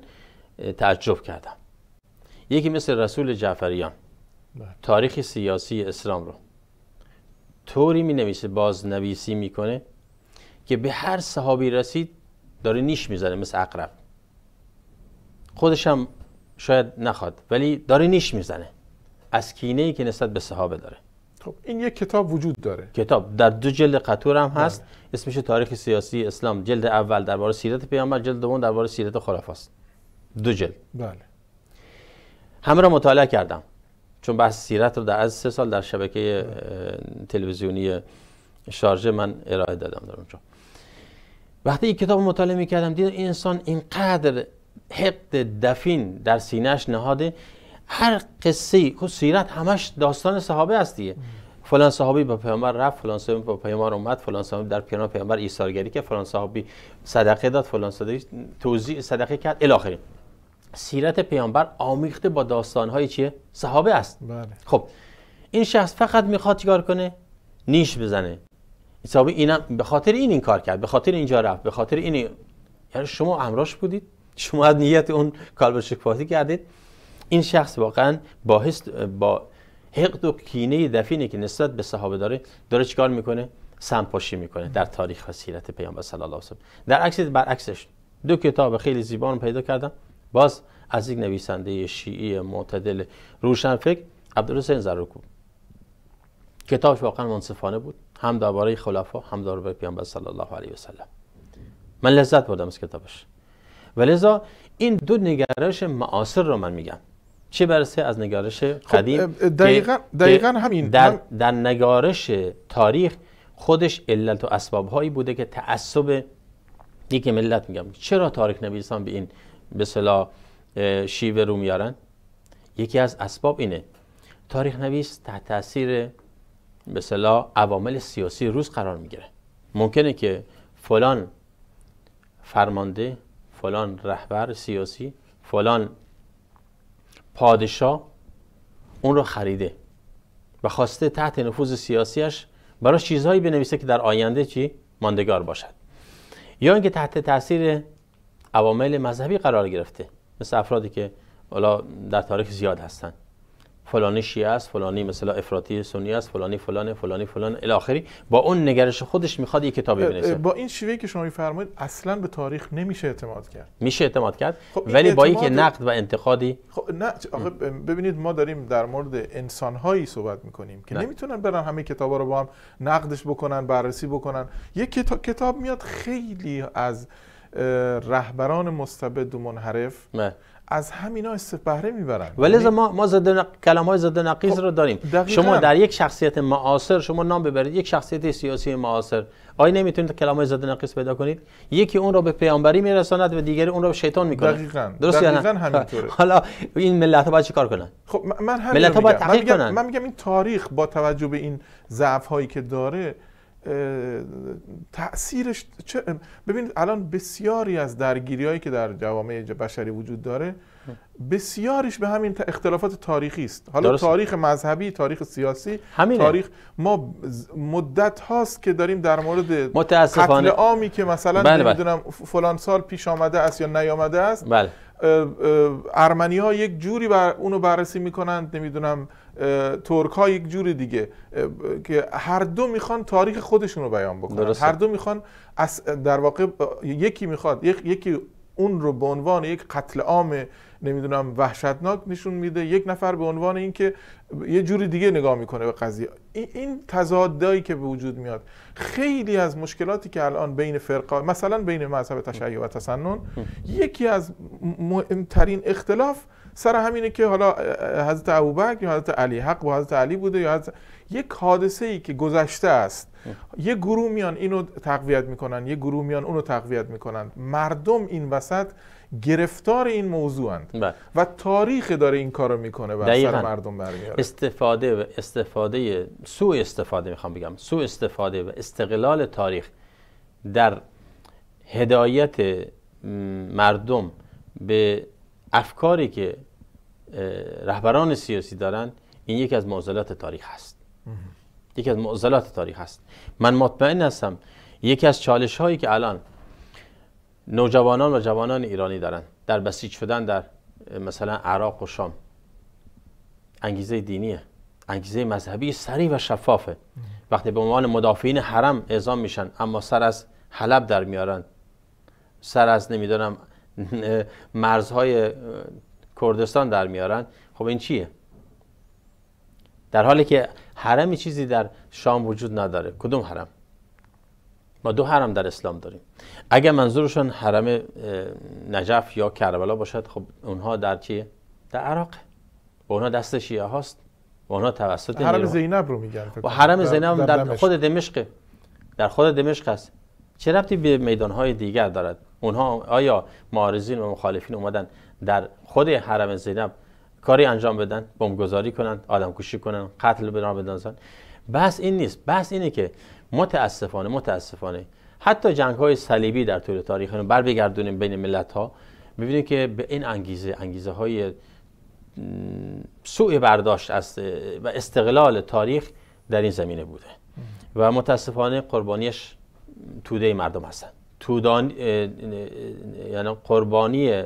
تعجب کردم یکی مثل رسول جعفریان بله. تاریخ سیاسی اسلام رو طوری می نویسه باز نویسی میکنه که به هر صحابی رسید داره نیش میزنه مثل اقرب خودش هم شاید نخواد ولی داره نیش میزنه از کینه ای که نسبت به صحابه داره خب این یک کتاب وجود داره کتاب در دو جلد قطور هم بله. هست نه. اسمش تاریخ سیاسی اسلام جلد اول درباره سیرت پیامبر جلد دوم درباره سیرت خلفاست دو جلد بله همه را مطالعه کردم چون بحث سیرت رو در از سه سال در شبکه تلویزیونی شارژه من ارائه دادم در اونجا وقتی این کتاب مطالعه میکردم دیدم این انسان اینقدر حقد دفین در سینهش نهاده هر قصه خود خب سیرت همش داستان صحابه است دیگه فلان صحابی با پیامبر رفت فلان صحابی با پیامبر اومد فلان صحابی در پیان پیامبر ایثارگری که فلان صحابی صدقه داد فلان صحابی توزیع صدقه کرد الی سیرت پیامبر آمیخته با های چیه صحابه است بله. خب این شخص فقط میخواد چیکار کنه نیش بزنه حساب اینا به خاطر این این کار کرد به خاطر اینجا رفت به خاطر این یعنی شما امراش بودید شما از نیت اون کالبرشک شکفاتی کردید این شخص واقعا با حس با حقد و کینه دفینی که نسبت به صحابه داره داره چیکار میکنه سمپاشی میکنه در تاریخ و سیرت پیامبر صلی الله علیه و در عکس برعکسش دو کتاب خیلی زیبا رو پیدا کردم باز از یک نویسنده شیعی معتدل روشنفکر عبدالرسول زرکو کتابش واقعا منصفانه بود هم درباره خلفا هم درباره پیامبر صلی الله علیه و سلم من لذت بردم از کتابش و لذا این دو نگرش معاصر رو من میگم چه برسه از نگارش خب، قدیم دقیقا, همین در, نگارش تاریخ خودش علت و اسباب هایی بوده که تعصب یک ملت میگم چرا تاریخ نویسان به این به صلاح شیوه رو میارن یکی از اسباب اینه تاریخ نویس تحت تاثیر مثلا عوامل سیاسی روز قرار میگیره ممکنه که فلان فرمانده فلان رهبر سیاسی فلان پادشاه اون رو خریده و خواسته تحت نفوذ سیاسیش برای چیزهایی بنویسه که در آینده چی ماندگار باشد یا اینکه تحت تاثیر عوامل مذهبی قرار گرفته مثل افرادی که حالا در تاریخ زیاد هستند فلانی شیعه است فلانی مثلا افراطی سنی است فلانی فلانه، فلانی فلان الی با اون نگرش خودش میخواد یه کتابی بنویسه با این شیوهی که شما میفرمایید اصلا به تاریخ نمیشه اعتماد کرد میشه اعتماد کرد خب ولی با اینکه نقد و انتقادی خب نه آخه ببینید ما داریم در مورد انسان هایی صحبت میکنیم که نمیتونن برن همه کتابا رو با هم نقدش بکنن بررسی بکنن یه کتاب, میاد خیلی از رهبران مستبد و منحرف از همینا بهره میبرن ولی یعنی ما ما زده نق... کلمه های زده خب، رو داریم شما در یک شخصیت معاصر شما نام ببرید یک شخصیت سیاسی معاصر آیا نمیتونید کلمه های زده پیدا کنید یکی اون را به پیامبری میرساند و دیگری اون رو به شیطان میکنه دقیقاً درست دقیقاً همینطوره حالا این ملت ها باید چیکار کنن خب من همین ملت ها باید تحقیق کنن من میگم این تاریخ با توجه به این ضعف هایی که داره تاثیرش چه ببینید الان بسیاری از درگیریهایی که در جوامع بشری وجود داره بسیاریش به همین اختلافات تاریخی است حالا تاریخ مذهبی تاریخ سیاسی همینه. تاریخ ما مدت هاست که داریم در مورد متاسفانه. عامی که مثلا بله, بله. نمیدونم فلان سال پیش آمده است یا نیامده است بله. ارمنی ها یک جوری بر اونو بررسی میکنند نمیدونم ترک ها یک جوری دیگه که هر دو میخوان تاریخ خودشون رو بیان بکنن هر دو میخوان در واقع یکی میخواد یکی اون رو به عنوان یک قتل عام نمیدونم وحشتناک نشون میده یک نفر به عنوان اینکه یه جوری دیگه نگاه میکنه به قضیه این تضادایی که به وجود میاد خیلی از مشکلاتی که الان بین فرقا مثلا بین مذهب تشیع و تسنن یکی از مهمترین اختلاف سر همینه که حالا حضرت ابوبکر یا حضرت علی حق و حضرت علی بوده یا حضرت یک حادثه ای که گذشته است یه گروه میان اینو تقویت میکنن یه گروه میان اونو تقویت میکنن مردم این وسط گرفتار این موضوع هند. بله. و تاریخ داره این کارو میکنه و سر مردم برمیاره استفاده و استفاده سوء استفاده میخوام بگم سوء استفاده و استقلال تاریخ در هدایت مردم به افکاری که رهبران سیاسی دارن این یکی از معضلات تاریخ هست یکی از معضلات تاریخ هست من مطمئن هستم یکی از چالش هایی که الان نوجوانان و جوانان ایرانی دارن در بسیج شدن در مثلا عراق و شام انگیزه دینیه انگیزه مذهبی سریع و شفافه وقتی به عنوان مدافعین حرم اعزام میشن اما سر از حلب در میارن سر از نمیدونم مرزهای کردستان در میارن خب این چیه در حالی که حرمی چیزی در شام وجود نداره کدوم حرم دو حرم در اسلام داریم اگر منظورشون حرم نجف یا کربلا باشد خب اونها در چیه؟ در عراق و اونها دست شیعه هاست و اونها توسط حرم زینب رو میگن و حرم زینب در, خود دمشق در خود دمشق است چه ربطی به های دیگر دارد اونها آیا معارضین و مخالفین اومدن در خود حرم زینب کاری انجام بدن بمبگذاری کنند کشی کنند قتل به بدن بس این نیست بس اینه که متاسفانه متاسفانه حتی جنگ های صلیبی در طول تاریخ رو بر بگردونیم بین ملت ها میبینیم که به این انگیزه انگیزه های سوء برداشت از و استقلال تاریخ در این زمینه بوده و متاسفانه قربانیش توده مردم هستن تودان یعنی قربانی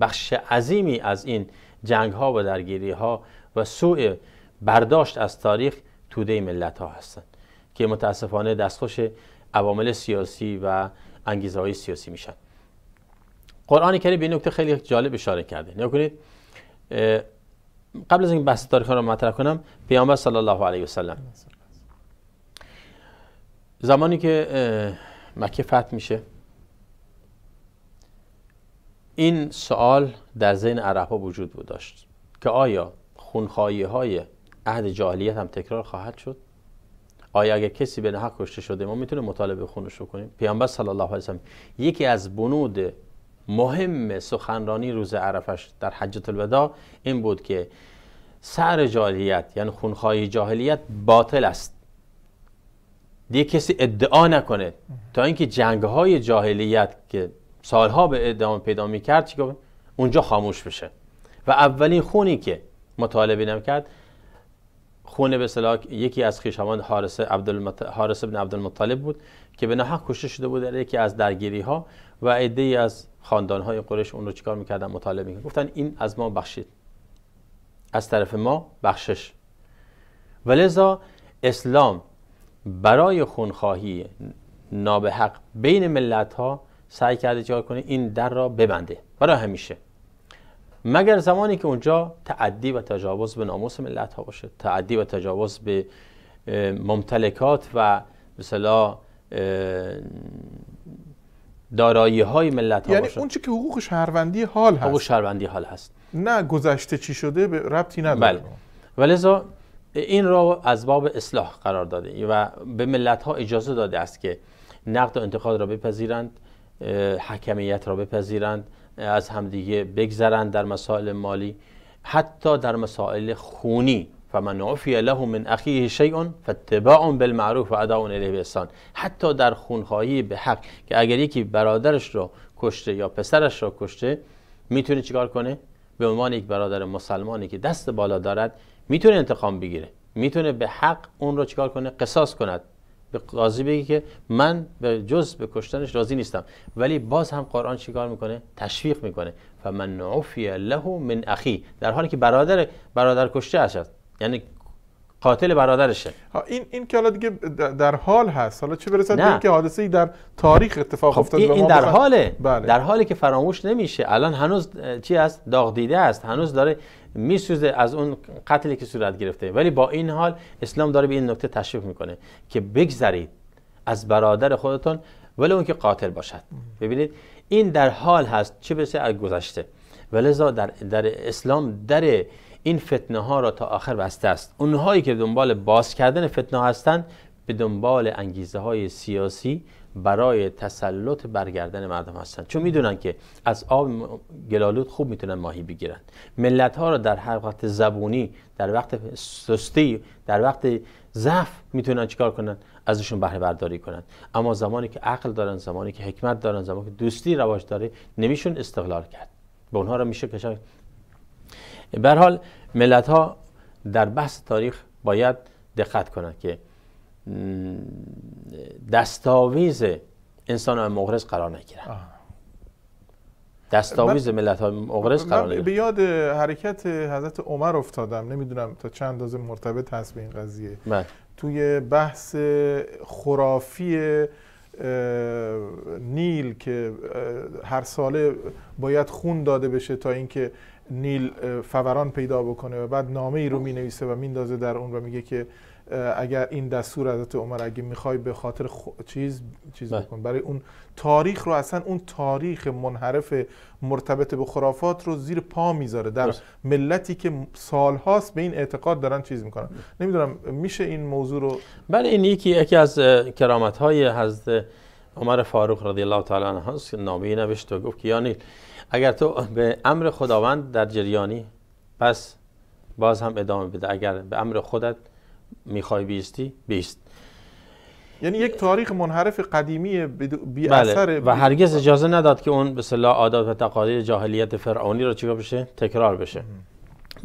بخش عظیمی از این جنگ ها و درگیری ها و سوء برداشت از تاریخ توده ملت ها هستند که متاسفانه دستخوش عوامل سیاسی و انگیزه های سیاسی میشن قرآن کریم به این نکته خیلی جالب اشاره کرده نگاه کنید قبل از این بحث تاریخ رو مطرح کنم پیامبر صلی الله علیه سلم زمانی که مکه فتح میشه این سوال در ذهن ها وجود بود داشت که آیا خونخواهی های عهد جاهلیت هم تکرار خواهد شد آیا اگر کسی به نحق کشته شده ما میتونه مطالبه خونش رو کنیم پیامبر صلی الله علیه و یکی از بنود مهم سخنرانی روز عرفش در حجت الوداع این بود که سر جاهلیت یعنی خونخواهی جاهلیت باطل است دیگه کسی ادعا نکنه تا اینکه جنگهای جاهلیت که سالها به ادامه پیدا میکرد چی اونجا خاموش بشه و اولین خونی که مطالبه نمیکرد خون به یکی از خویشاوند حارث عبدالمط... حارسه بن عبدالمطلب بود که به ناحق کشته شده بود در یکی از درگیری ها و عده از خاندان های قریش اون رو چیکار میکردن مطالبه میکردن گفتن این از ما بخشید از طرف ما بخشش ولذا اسلام برای خونخواهی نابحق بین ملت ها سعی کرده چیکار کنه این در را ببنده برای همیشه مگر زمانی که اونجا تعدی و تجاوز به ناموس ملت ها باشه تعدی و تجاوز به ممتلکات و مثلا دارایی های ملت ها یعنی اون چی که حقوق شهروندی حال هست حقوق شهروندی حال هست نه گذشته چی شده به ربطی نداره بله این را از باب اصلاح قرار داده و به ملت ها اجازه داده است که نقد و انتقاد را بپذیرند حکمیت را بپذیرند از همدیگه بگذرند در مسائل مالی حتی در مسائل خونی فمن عفی له من اخیه شیء فاتباع بالمعروف و اداء الیه باحسان حتی در خونخواهی به حق که اگر یکی برادرش رو کشته یا پسرش رو کشته میتونه چیکار کنه به عنوان یک برادر مسلمانی که دست بالا دارد میتونه انتقام بگیره میتونه به حق اون رو چیکار کنه قصاص کند به قاضی بگی که من به جز به کشتنش راضی نیستم ولی باز هم قرآن چیکار میکنه تشویق میکنه و من عفی له من اخی در حالی که برادر برادر کشته است یعنی قاتل برادرشه این این که حالا دیگه در حال هست حالا چه برسد به اینکه حادثه ای در تاریخ اتفاق خب افتاده این, این در حاله بله. در حالی که فراموش نمیشه الان هنوز چی است داغ دیده است هنوز داره میسوزه از اون قتلی که صورت گرفته ولی با این حال اسلام داره به این نکته تشریف میکنه که بگذرید از برادر خودتون ولی اون که قاتل باشد ببینید این در حال هست چه برسه از گذشته ولذا در, در اسلام در این فتنه ها را تا آخر بسته است اونهایی که دنبال باز کردن فتنه هستند به دنبال انگیزه های سیاسی برای تسلط برگردن مردم هستند چون میدونن که از آب گلالود خوب میتونن ماهی بگیرن ملت ها را در هر وقت زبونی در وقت سستی در وقت ضعف میتونن چیکار کنن ازشون بهره برداری کنن اما زمانی که عقل دارن زمانی که حکمت دارن زمانی که دوستی رواج داره نمیشون استقلال کرد به اونها را میشه کشان به حال ملت ها در بحث تاریخ باید دقت کنند که دستاویز انسان مغرز قرار نگیرند دستاویز ملت های مغرض قرار نگیرند به یاد حرکت حضرت عمر افتادم نمیدونم تا چند اندازه مرتبط هست به این قضیه بله. توی بحث خرافی نیل که هر ساله باید خون داده بشه تا اینکه نیل فوران پیدا بکنه و بعد نامه ای رو می نویسه و میندازه در اون و میگه که اگر این دستور حضرت عمر اگه میخوای به خاطر چیز چیز بله. بکن برای اون تاریخ رو اصلا اون تاریخ منحرف مرتبط به خرافات رو زیر پا میذاره در ملتی که سالهاست به این اعتقاد دارن چیز میکنن بله. نمیدونم میشه این موضوع رو بله این یکی یکی از کرامت های حضرت عمر فاروق رضی الله تعالی عنه نامه نوشت و گفت که یانیل اگر تو به امر خداوند در جریانی پس باز هم ادامه بده اگر به امر خودت میخوای بیستی بیست یعنی یک تاریخ منحرف قدیمی بی بله. اثر و هرگز اجازه نداد که اون به صلاح عادات و تقاضی جاهلیت فرعونی رو چیکار بشه تکرار بشه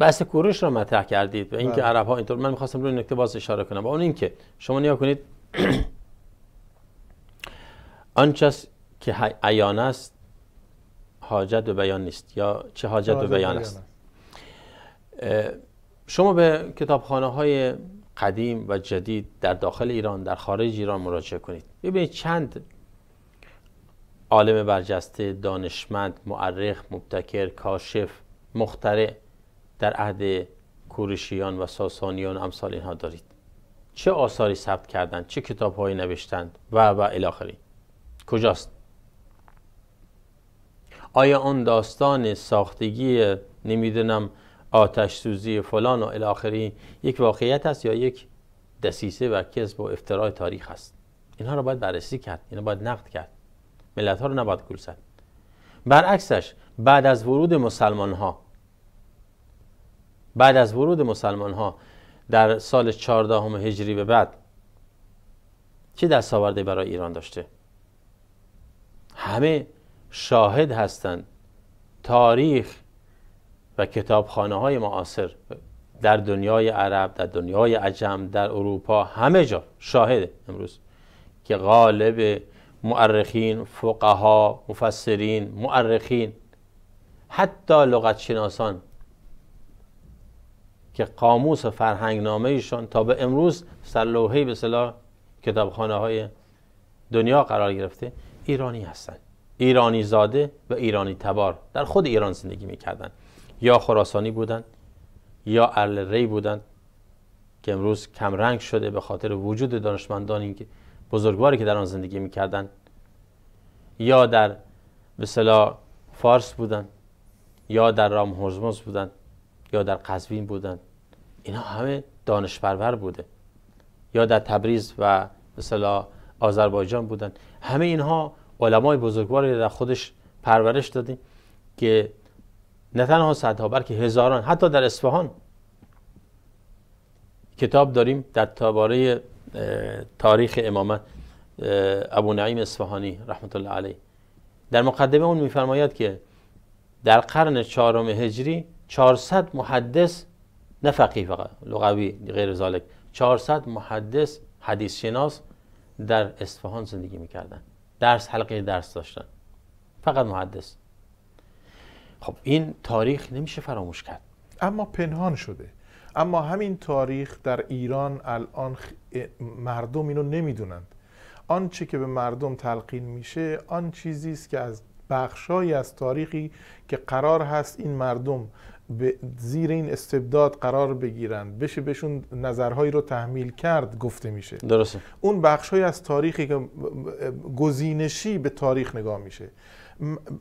بس کوروش رو مطرح کردید و اینکه بله. عرب ها اینطور من میخواستم روی نکته باز اشاره کنم و اون اینکه شما نیا کنید آنچه که عیان است حاجت و بیان نیست یا چه حاجت و بیان است شما به کتابخانه های قدیم و جدید در داخل ایران در خارج ایران مراجعه کنید ببینید چند عالم برجسته دانشمند مؤرخ مبتکر کاشف مخترع در عهد کوروشیان و ساسانیان امثال اینها دارید چه آثاری ثبت کردند چه کتابهایی نوشتند و و الی کجاست آیا اون داستان ساختگی نمیدونم آتش سوزی فلان و الاخری یک واقعیت است یا یک دسیسه و کذب و افترای تاریخ است اینها رو باید بررسی کرد اینها باید نقد کرد ملت ها رو نباید گول زد برعکسش بعد از ورود مسلمان ها بعد از ورود مسلمان ها در سال 14 هجری به بعد چه دستاورده برای ایران داشته همه شاهد هستند تاریخ و کتابخانه های معاصر در دنیای عرب در دنیای عجم در اروپا همه جا شاهد امروز که غالب مورخین فقها مفسرین مورخین حتی لغت شناسان که قاموس فرهنگنامه ایشان تا به امروز لوحه به کتابخانه های دنیا قرار گرفته ایرانی هستند ایرانی زاده و ایرانی تبار در خود ایران زندگی میکردند یا خراسانی بودند یا ارل ری بودند که امروز رنگ شده به خاطر وجود دانشمندان بزرگواری که در آن زندگی میکردند یا در به فارس بودند یا در رام هرمز بودند یا در قزوین بودند اینا همه دانشپرور بوده یا در تبریز و به آذربایجان بودند همه اینها علمای بزرگواری در خودش پرورش دادیم که نه تنها صدها بلکه هزاران حتی در اصفهان کتاب داریم در تاباره تاریخ امامت ابو نعیم اصفهانی رحمت الله علیه در مقدمه اون میفرماید که در قرن چهارم هجری 400 محدث نه فقیه فقط لغوی غیر ذالک 400 محدث حدیث شناس در اصفهان زندگی میکردن درس حلقه درس داشتن فقط محدث خب این تاریخ نمیشه فراموش کرد اما پنهان شده اما همین تاریخ در ایران الان مردم اینو نمیدونند آنچه که به مردم تلقین میشه آن چیزی است که از بخشایی از تاریخی که قرار هست این مردم به زیر این استبداد قرار بگیرند بشه بهشون نظرهایی رو تحمیل کرد گفته میشه درسته اون بخشهایی از تاریخی که گزینشی به تاریخ نگاه میشه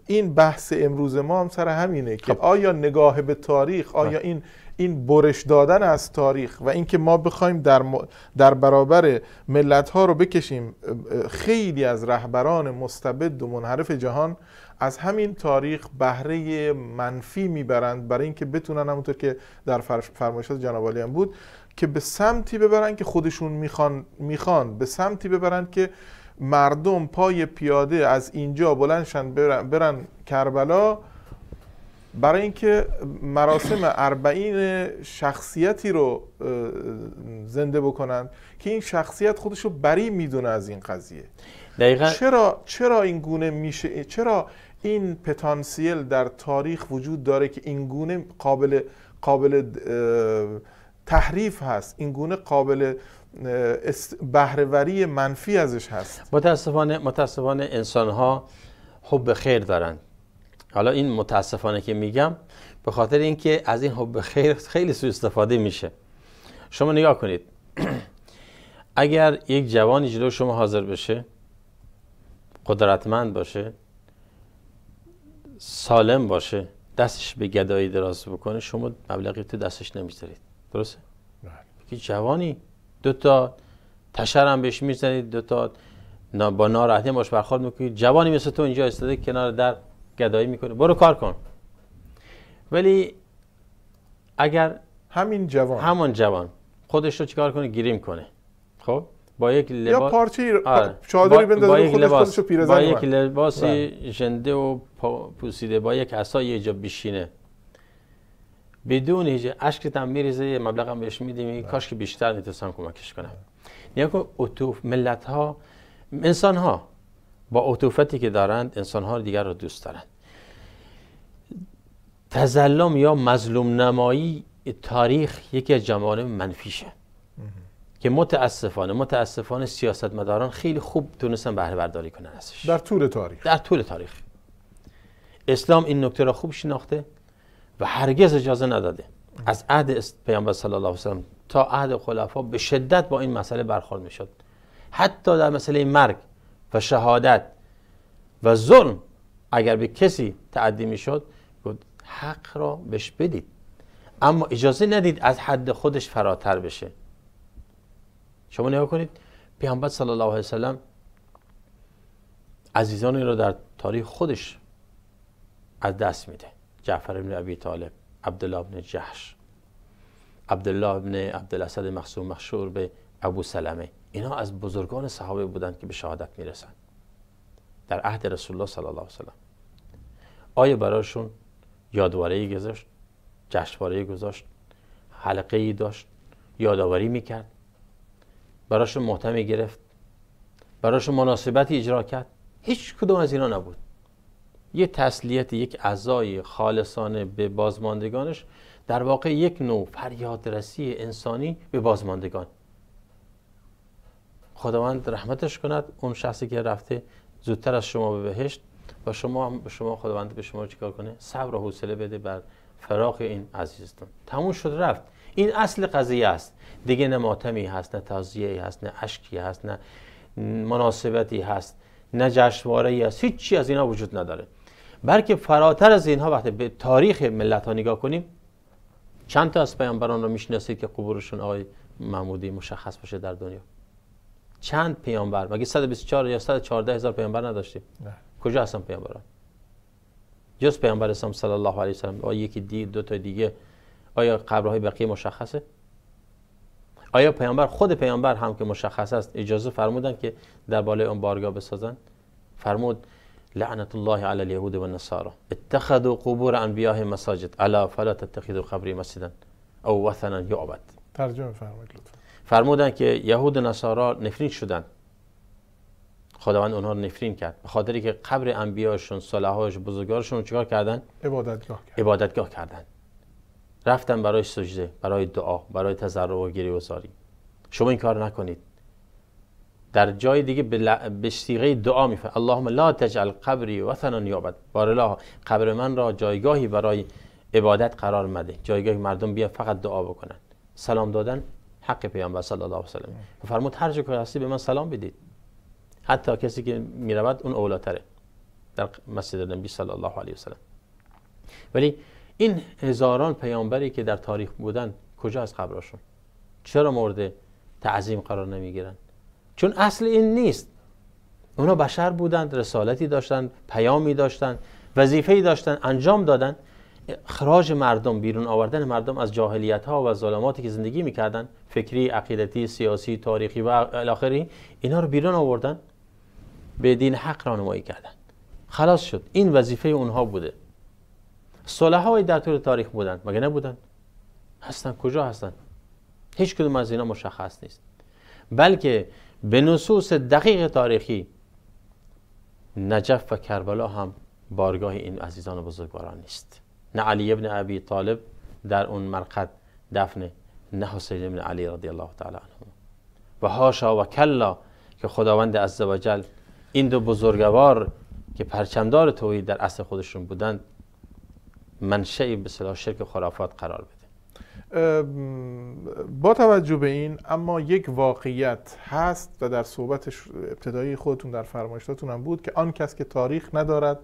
این بحث امروز ما هم سر همینه که خب. آیا نگاه به تاریخ خب. آیا این این برش دادن از تاریخ و اینکه ما بخوایم در, در برابر ملت ها رو بکشیم خیلی از رهبران مستبد و منحرف جهان از همین تاریخ بهره منفی میبرند برای اینکه بتونن همونطور که در فرمایشات جناب هم بود که به سمتی ببرند که خودشون میخوان میخوان به سمتی ببرند که مردم پای پیاده از اینجا بلندشن برن, کربلا برای اینکه مراسم اربعین شخصیتی رو زنده بکنند که این شخصیت خودش رو بری میدونه از این قضیه دقیقا. چرا چرا این گونه میشه چرا این پتانسیل در تاریخ وجود داره که این گونه قابل قابل تحریف هست این گونه قابل بهرهوری منفی ازش هست متاسفانه متاسفانه انسان ها حب خیر دارن حالا این متاسفانه که میگم به خاطر اینکه از این حب خیر خیلی سوء استفاده میشه شما نگاه کنید اگر یک جوانی جلو شما حاضر بشه قدرتمند باشه سالم باشه دستش به گدایی دراز بکنه شما مبلغی تو دستش نمیذارید درسته؟ بله جوانی دو تا تشرم بهش میزنید دو تا با ناراحتی باش برخورد میکنی، جوانی مثل تو اینجا استاده کنار در گدایی میکنه برو کار کن ولی اگر همین جوان همون جوان خودش رو چیکار کنه گیریم کنه خب با یک لباس یا آره. چادری بندازه با پیرزن با یک لباسی بله. ژنده و پوسیده با یک عصا یه جا بشینه بدون هیچ اشک میریزه مبلغ هم بهش میدیم بله. کاش که بیشتر نتونستم کمکش کنم نیا که ملت ها انسان ها با عطوفتی که دارند انسان ها دیگر رو دوست دارند تظلم یا مظلوم نمایی تاریخ یکی از جوانب منفیشه که متاسفانه متاسفانه سیاستمداران خیلی خوب تونستن بهره برداری کنن ازش در طول تاریخ در طول تاریخ اسلام این نکته را خوب شناخته و هرگز اجازه نداده از عهد پیامبر صلی الله علیه وسلم تا عهد خلفا به شدت با این مسئله برخورد میشد حتی در مسئله مرگ و شهادت و ظلم اگر به کسی تعدی میشد گفت حق را بهش بدید اما اجازه ندید از حد خودش فراتر بشه شما نگاه کنید پیامبر صلی الله علیه وسلم عزیزانی را در تاریخ خودش از دست میده جعفر ابن ابی طالب عبدالله ابن جحش عبدالله ابن عبدالاسد مخصوم مخشور به ابو سلمه اینا از بزرگان صحابه بودند که به شهادت میرسن در عهد رسول الله صلی الله علیه وسلم آیا برایشون یادواره گذاشت جشنواره گذاشت حلقه داشت یادآوری میکرد براشون محتمی گرفت براشون مناسبتی اجرا کرد هیچ کدوم از اینا نبود یه تسلیت یک اعضای خالصانه به بازماندگانش در واقع یک نوع فریادرسی انسانی به بازماندگان خداوند رحمتش کند اون شخصی که رفته زودتر از شما به بهشت و شما هم به شما خداوند به شما چیکار کنه صبر و حوصله بده بر فراق این عزیزتون تموم شد رفت این اصل قضیه است دیگه نه ماتمی هست نه تازیه هست نه اشکی هست نه مناسبتی هست نه جشنواره ای هست هیچی از اینا وجود نداره بلکه فراتر از اینها وقتی به تاریخ ملت نگاه کنیم چند تا از پیامبران رو میشناسید که قبورشون آقای محمودی مشخص باشه در دنیا چند پیامبر مگه 124 یا 114 هزار پیامبر نداشتیم نه. کجا هستن پیامبران جز پیامبر اسلام صلی الله علیه و یکی دی دو تا دیگه آیا قبرهای بقیه مشخصه آیا پیامبر خود پیامبر هم که مشخص است اجازه فرمودن که در بالای اون بارگاه بسازند؟ فرمود لعنت الله علی الیهود و النصاری اتخذوا قبور انبیاه مساجد الا فلا تتخذوا قبری مسجدا او وثنا یعبد ترجمه فرمایید لطفا فرمودن که یهود و نصارا نفرین شدند خداوند اونها رو نفرین کرد به خاطری که قبر انبیاشون صلحاش بزرگارشون چیکار کردن عبادتگاه کردن عبادتگاه کردن رفتن برای سجده برای دعا برای تضرع و گری و زاری شما این کار نکنید در جای دیگه به سیغه دعا میفرد اللهم لا تجعل قبری وثنا یابد بار قبر من را جایگاهی برای عبادت قرار مده جایگاه مردم بیا فقط دعا بکنن سلام دادن حق پیامبر صلی الله علیه و سلم فرمود هر جا که هستی به من سلام بدید حتی کسی که میرود اون اولاتره در مسجد نبی صلی الله علیه و سلم ولی این هزاران پیامبری که در تاریخ بودن کجا از قبرشون چرا مورد تعظیم قرار نمیگیرن چون اصل این نیست اونا بشر بودند رسالتی داشتند پیامی داشتند وظیفه‌ای داشتند انجام دادند. خراج مردم بیرون آوردن مردم از جاهلیت ها و ظلماتی که زندگی میکردن فکری عقیدتی سیاسی تاریخی و الاخری اینا رو بیرون آوردن به دین حق رانمایی کردن خلاص شد این وظیفه اونها بوده های در طول تاریخ بودند مگه نبودند هستن کجا هستند؟ هیچ کدوم از اینا مشخص نیست بلکه به نصوص دقیق تاریخی نجف و کربلا هم بارگاه این عزیزان و بزرگواران نیست نه علی ابن ابی طالب در اون مرقد دفن نه حسین ابن علی رضی الله تعالی عنه و هاشا و کلا که خداوند عزوجل این دو بزرگوار که پرچمدار توحید در اصل خودشون بودند منشه به شرک خرافات قرار بده با توجه به این اما یک واقعیت هست و در صحبت ابتدایی خودتون در فرمایشاتون هم بود که آن کس که تاریخ ندارد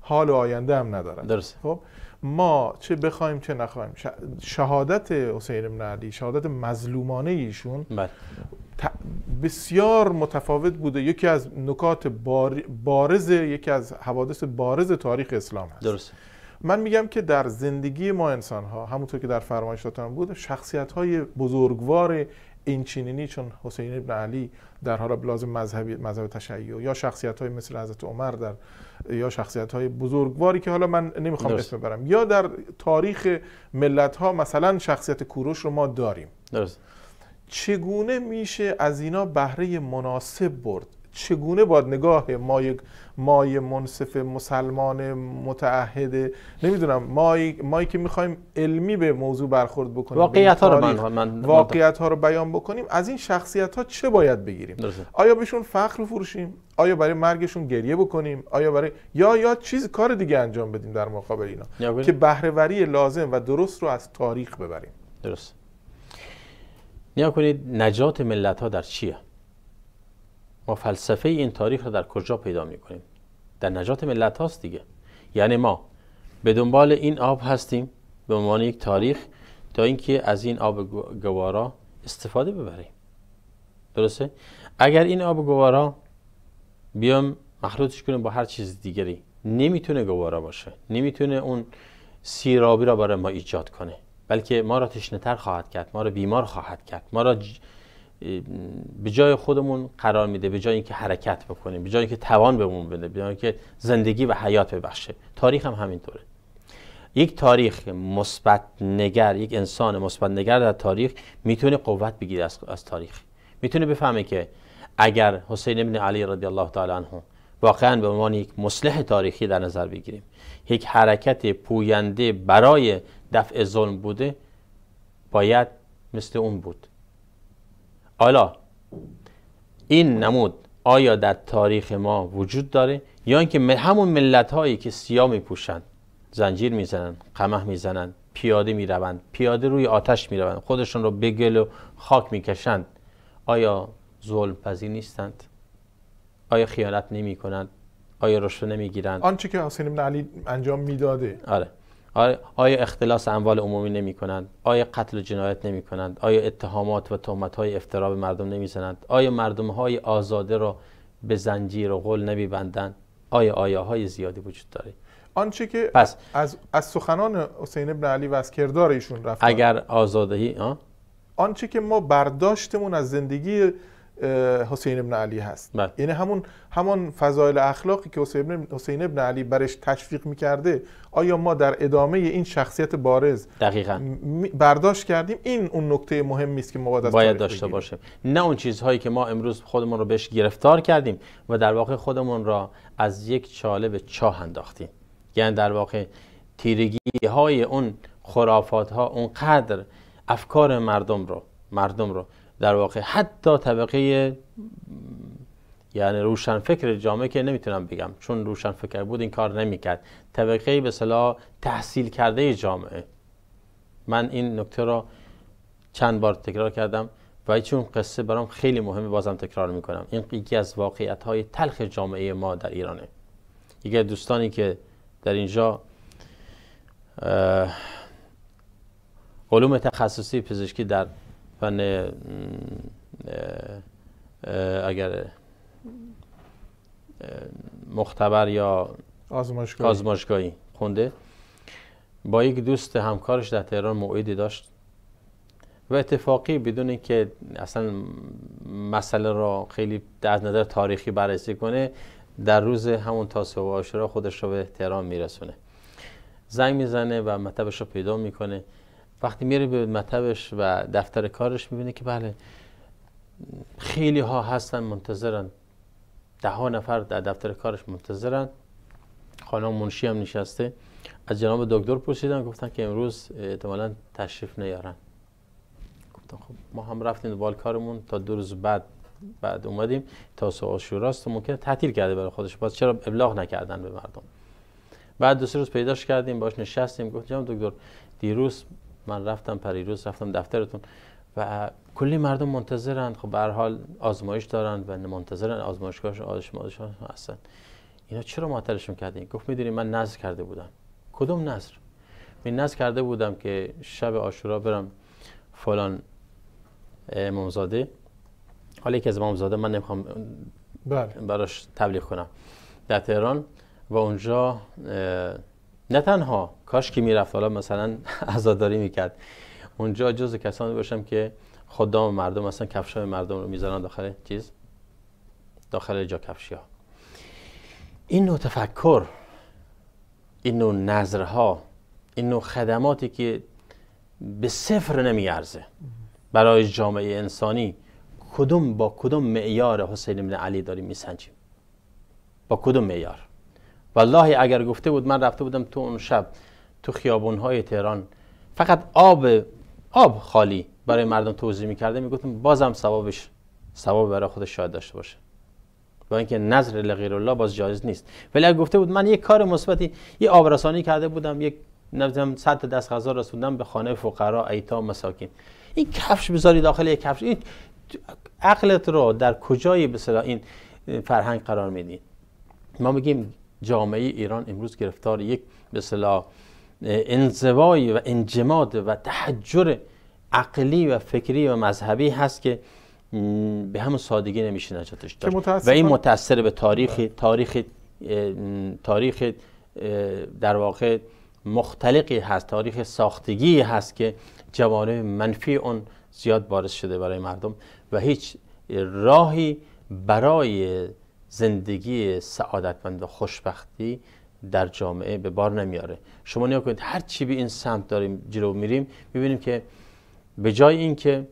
حال و آینده هم ندارد درست خب ما چه بخوایم چه نخوایم شهادت حسین ابن علی شهادت مظلومانه ایشون بله. بسیار متفاوت بوده یکی از نکات بارز یکی از حوادث بارز تاریخ اسلام هست درست من میگم که در زندگی ما انسان ها همونطور که در فرمایشاتم بود شخصیت های بزرگوار اینچینینی چون حسین ابن علی در حالا بلازم مذهبی مذهب تشیع یا شخصیت های مثل حضرت عمر در یا شخصیت های بزرگواری که حالا من نمیخوام اسم ببرم یا در تاریخ ملت ها مثلا شخصیت کوروش رو ما داریم درست. چگونه میشه از اینا بهره مناسب برد چگونه باید نگاه ما یک مای منصف مسلمان متعهد نمیدونم مای مایی که میخوایم علمی به موضوع برخورد بکنیم واقعیت ها رو من, واقعیت ها رو بیان بکنیم از این شخصیت ها چه باید بگیریم آیا بهشون فخر فروشیم آیا برای مرگشون گریه بکنیم آیا برای یا یا چیز کار دیگه انجام بدیم در مقابل اینا که بهرهوری لازم و درست رو از تاریخ ببریم درست نیا کنید نجات ملت ها در چیه ما فلسفه این تاریخ رو در کجا پیدا کنیم در نجات ملت دیگه یعنی ما به دنبال این آب هستیم به عنوان یک تاریخ تا اینکه از این آب گوارا استفاده ببریم درسته اگر این آب گوارا بیام مخلوطش کنیم با هر چیز دیگری نمیتونه گوارا باشه نمیتونه اون سیرابی را برای ما ایجاد کنه بلکه ما را تشنه تر خواهد کرد ما را بیمار خواهد کرد ما را به جای خودمون قرار میده به جای اینکه حرکت بکنیم به جای اینکه توان بهمون بده به جای اینکه زندگی و حیات ببخشه تاریخ هم همینطوره یک تاریخ مثبت نگر یک انسان مثبت نگر در تاریخ میتونه قوت بگیره از،, از, تاریخ میتونه بفهمه که اگر حسین ابن علی رضی الله تعالی عنه واقعا به عنوان یک مصلح تاریخی در نظر بگیریم یک حرکت پوینده برای دفع ظلم بوده باید مثل اون بود حالا این نمود آیا در تاریخ ما وجود داره یا اینکه همون ملت هایی که سیاه میپوشند زنجیر میزنند قمه میزنند پیاده میروند پیاده روی آتش میروند خودشون رو به گل و خاک میکشند آیا ظلم نیستند آیا خیانت نمی کنند آیا رشوه نمیگیرند آنچه که حسین ابن علی انجام میداده آره آیا اختلاس اموال عمومی نمی کنند؟ آیا قتل و جنایت نمی کنند؟ آیا اتهامات و تهمت های افترا به مردم نمی زنند؟ آیا مردم های آزاده را به زنجیر و قول نمی بندند؟ آیا های زیادی وجود داره؟ آنچه که پس از, از سخنان حسین ابن علی و از کردار ایشون رفت اگر آزادهی آنچه که ما برداشتمون از زندگی حسین ابن علی هست بله. یعنی همون همان فضایل اخلاقی که حسین ابن, حسین ابن علی برش تشویق میکرده آیا ما در ادامه این شخصیت بارز دقیقا برداشت کردیم این اون نکته مهمی است که ما باید, باید داشته باشیم نه اون چیزهایی که ما امروز خودمون رو بهش گرفتار کردیم و در واقع خودمون را از یک چاله به چاه انداختیم یعنی در واقع تیرگی های اون خرافات ها اونقدر افکار مردم رو مردم رو در واقع حتی طبقه یعنی روشنفکر جامعه که نمیتونم بگم چون فکر بود این کار نمیکرد طبقه به صلاح تحصیل کرده جامعه من این نکته را چند بار تکرار کردم و چون قصه برام خیلی مهمه بازم تکرار میکنم این یکی از واقعیت های تلخ جامعه ما در ایرانه یکی دوستانی که در اینجا علوم تخصصی پزشکی در فن اگر مختبر یا آزمایشگاهی, خونده با یک دوست همکارش در تهران موعدی داشت و اتفاقی بدون اینکه اصلا مسئله را خیلی از نظر تاریخی بررسی کنه در روز همون تاسو و خودش رو به تهران میرسونه زنگ میزنه و مطبش رو پیدا میکنه وقتی میره به مطبش و دفتر کارش میبینه که بله خیلی ها هستن منتظرن ده ها نفر در دفتر کارش منتظرن خانم منشی هم نشسته از جناب دکتر پرسیدن گفتن که امروز احتمالا تشریف نیارن گفتن خب ما هم رفتیم بال کارمون تا دو روز بعد بعد اومدیم تا شوراست و ممکنه تعطیل کرده برای خودش باز چرا ابلاغ نکردن به مردم بعد دو سه روز پیداش کردیم باش نشستیم گفت جناب دکتر دیروز من رفتم پریروز رفتم دفترتون و کلی مردم منتظرند خب به حال آزمایش دارند و منتظرن آزمایشگاهشون آزمایشگاهشون هستن اینا چرا معطلشون کردین گفت میدونی من نظر کرده بودم کدوم نظر من نظر کرده بودم که شب عاشورا برم فلان امامزاده حالا یکی از امامزاده من نمیخوام بله. براش تبلیغ کنم در تهران و اونجا نه تنها کاش که میرفت حالا مثلا عزاداری میکرد اونجا جز کسانی باشم که خدام مردم مثلا های مردم رو میزنن داخل چیز داخل جا کفشی ها این نوع تفکر این نوع نظرها این نوع خدماتی که به صفر نمیارزه برای جامعه انسانی کدوم با کدوم معیار حسین بن علی داریم میسنجیم با کدوم معیار والله اگر گفته بود من رفته بودم تو اون شب تو های تهران فقط آب آب خالی برای مردم توضیح میکرده میگفتم بازم ثوابش ثواب برای خودش شاید داشته باشه با اینکه نظر لغیر الله باز جایز نیست ولی اگر گفته بود من یک کار مثبتی یه آبرسانی کرده بودم یک نبزم صد دست غذا رسوندم به خانه فقرا ایتام مساکین این کفش بذاری داخل یک کفش این عقلت رو در کجای به این فرهنگ قرار میدی ما میگیم جامعه ایران امروز گرفتار یک به صلاح انزوایی و انجماد و تحجر عقلی و فکری و مذهبی هست که به همون سادگی نمیشه نجاتش داشت و این متاثر به تاریخ تاریخ تاریخ در واقع مختلقی هست تاریخ ساختگی هست که جوانب منفی اون زیاد بارز شده برای مردم و هیچ راهی برای زندگی سعادتمند و خوشبختی در جامعه به بار نمیاره شما نیا کنید هر چی به این سمت داریم جلو میریم میبینیم که به جای اینکه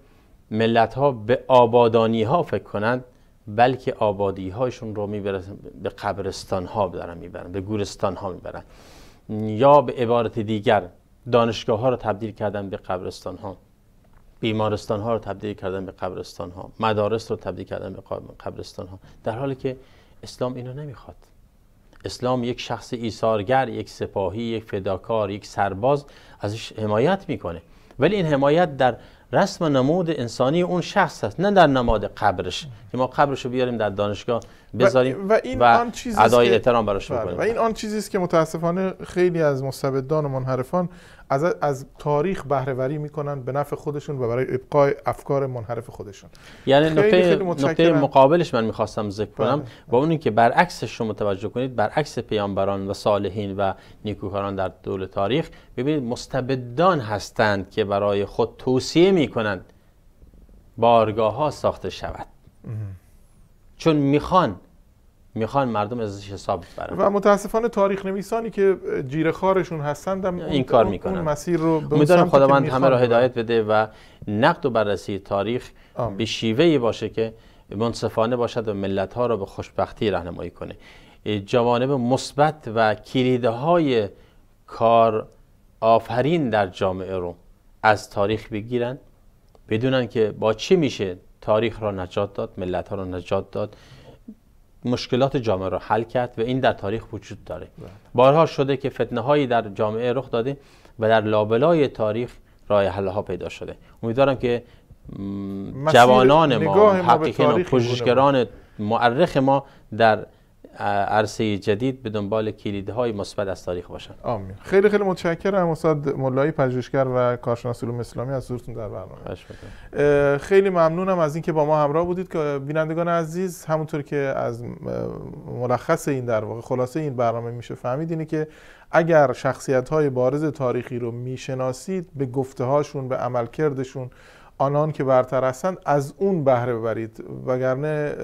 ملت ها به آبادانی ها فکر کنند بلکه آبادی هایشون رو میبرن به قبرستان ها دارن به گورستان ها میبرن یا به عبارت دیگر دانشگاه ها رو تبدیل کردن به قبرستان ها بیمارستان ها رو تبدیل کردن به قبرستان ها مدارس رو تبدیل کردن به قبرستان ها در حالی که اسلام اینو نمیخواد اسلام یک شخص ایثارگر یک سپاهی یک فداکار یک سرباز ازش حمایت میکنه ولی این حمایت در رسم نمود انسانی اون شخص است، نه در نماد قبرش که ما قبرش رو بیاریم در دانشگاه بذاریم و, ادای احترام براش بله، بکنیم و این آن چیزی است که متاسفانه خیلی از مستبدان و منحرفان از, از تاریخ بهرهوری میکنن به نفع خودشون و برای ابقای افکار منحرف خودشون یعنی نقطه مقابلش من میخواستم ذکر کنم و بله. اونی که برعکسش شما متوجه کنید برعکس پیامبران و صالحین و نیکوکاران در طول تاریخ ببینید مستبدان هستند که برای خود توصیه میکنند بارگاه ها ساخته شود چون میخوان میخوان مردم ازش حساب برن و متاسفانه تاریخ نویسانی که جیره خارشون هستند این کار میکنن اون مسیر رو امیدوارم خداوند همه را هدایت بده و نقد و بررسی تاریخ به به شیوهی باشه که منصفانه باشد و ملت ها را به خوشبختی راهنمایی کنه جوانب مثبت و های کار آفرین در جامعه رو از تاریخ بگیرن بدونن که با چی میشه تاریخ را نجات داد ملت ها را نجات داد مشکلات جامعه را حل کرد و این در تاریخ وجود داره بله. بارها شده که فتنه هایی در جامعه رخ داده و در لابلای تاریخ رای حل ها پیدا شده امیدوارم که جوانان ما حقیقی و پژوهشگران ما در عرصه جدید به دنبال کلیدهای مثبت از تاریخ باشن آمین خیلی خیلی متشکرم استاد مولای پژوهشگر و کارشناس علوم اسلامی از حضورتون در برنامه خیلی ممنونم از اینکه با ما همراه بودید که بینندگان عزیز همونطور که از ملخص این در واقع خلاصه این برنامه میشه فهمید اینه که اگر شخصیت های بارز تاریخی رو میشناسید به گفته هاشون به عملکردشون آنان که برتر هستند از اون بهره ببرید وگرنه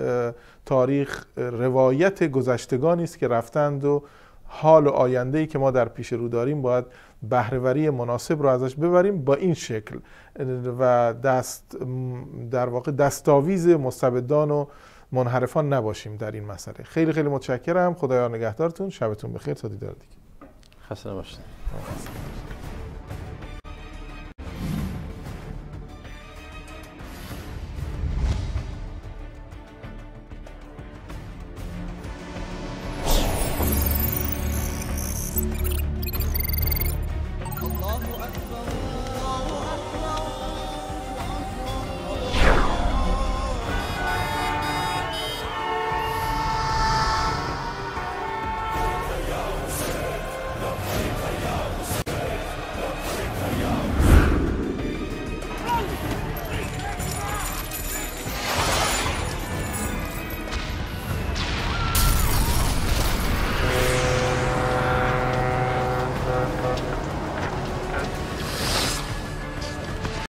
تاریخ روایت گذشتگانی است که رفتند و حال و آینده ای که ما در پیش رو داریم باید بهرهوری مناسب رو ازش ببریم با این شکل و دست در واقع دستاویز مستبدان و منحرفان نباشیم در این مسئله خیلی خیلی متشکرم خدایا نگهدارتون شبتون بخیر تا دیدار دیگه خسته نباشید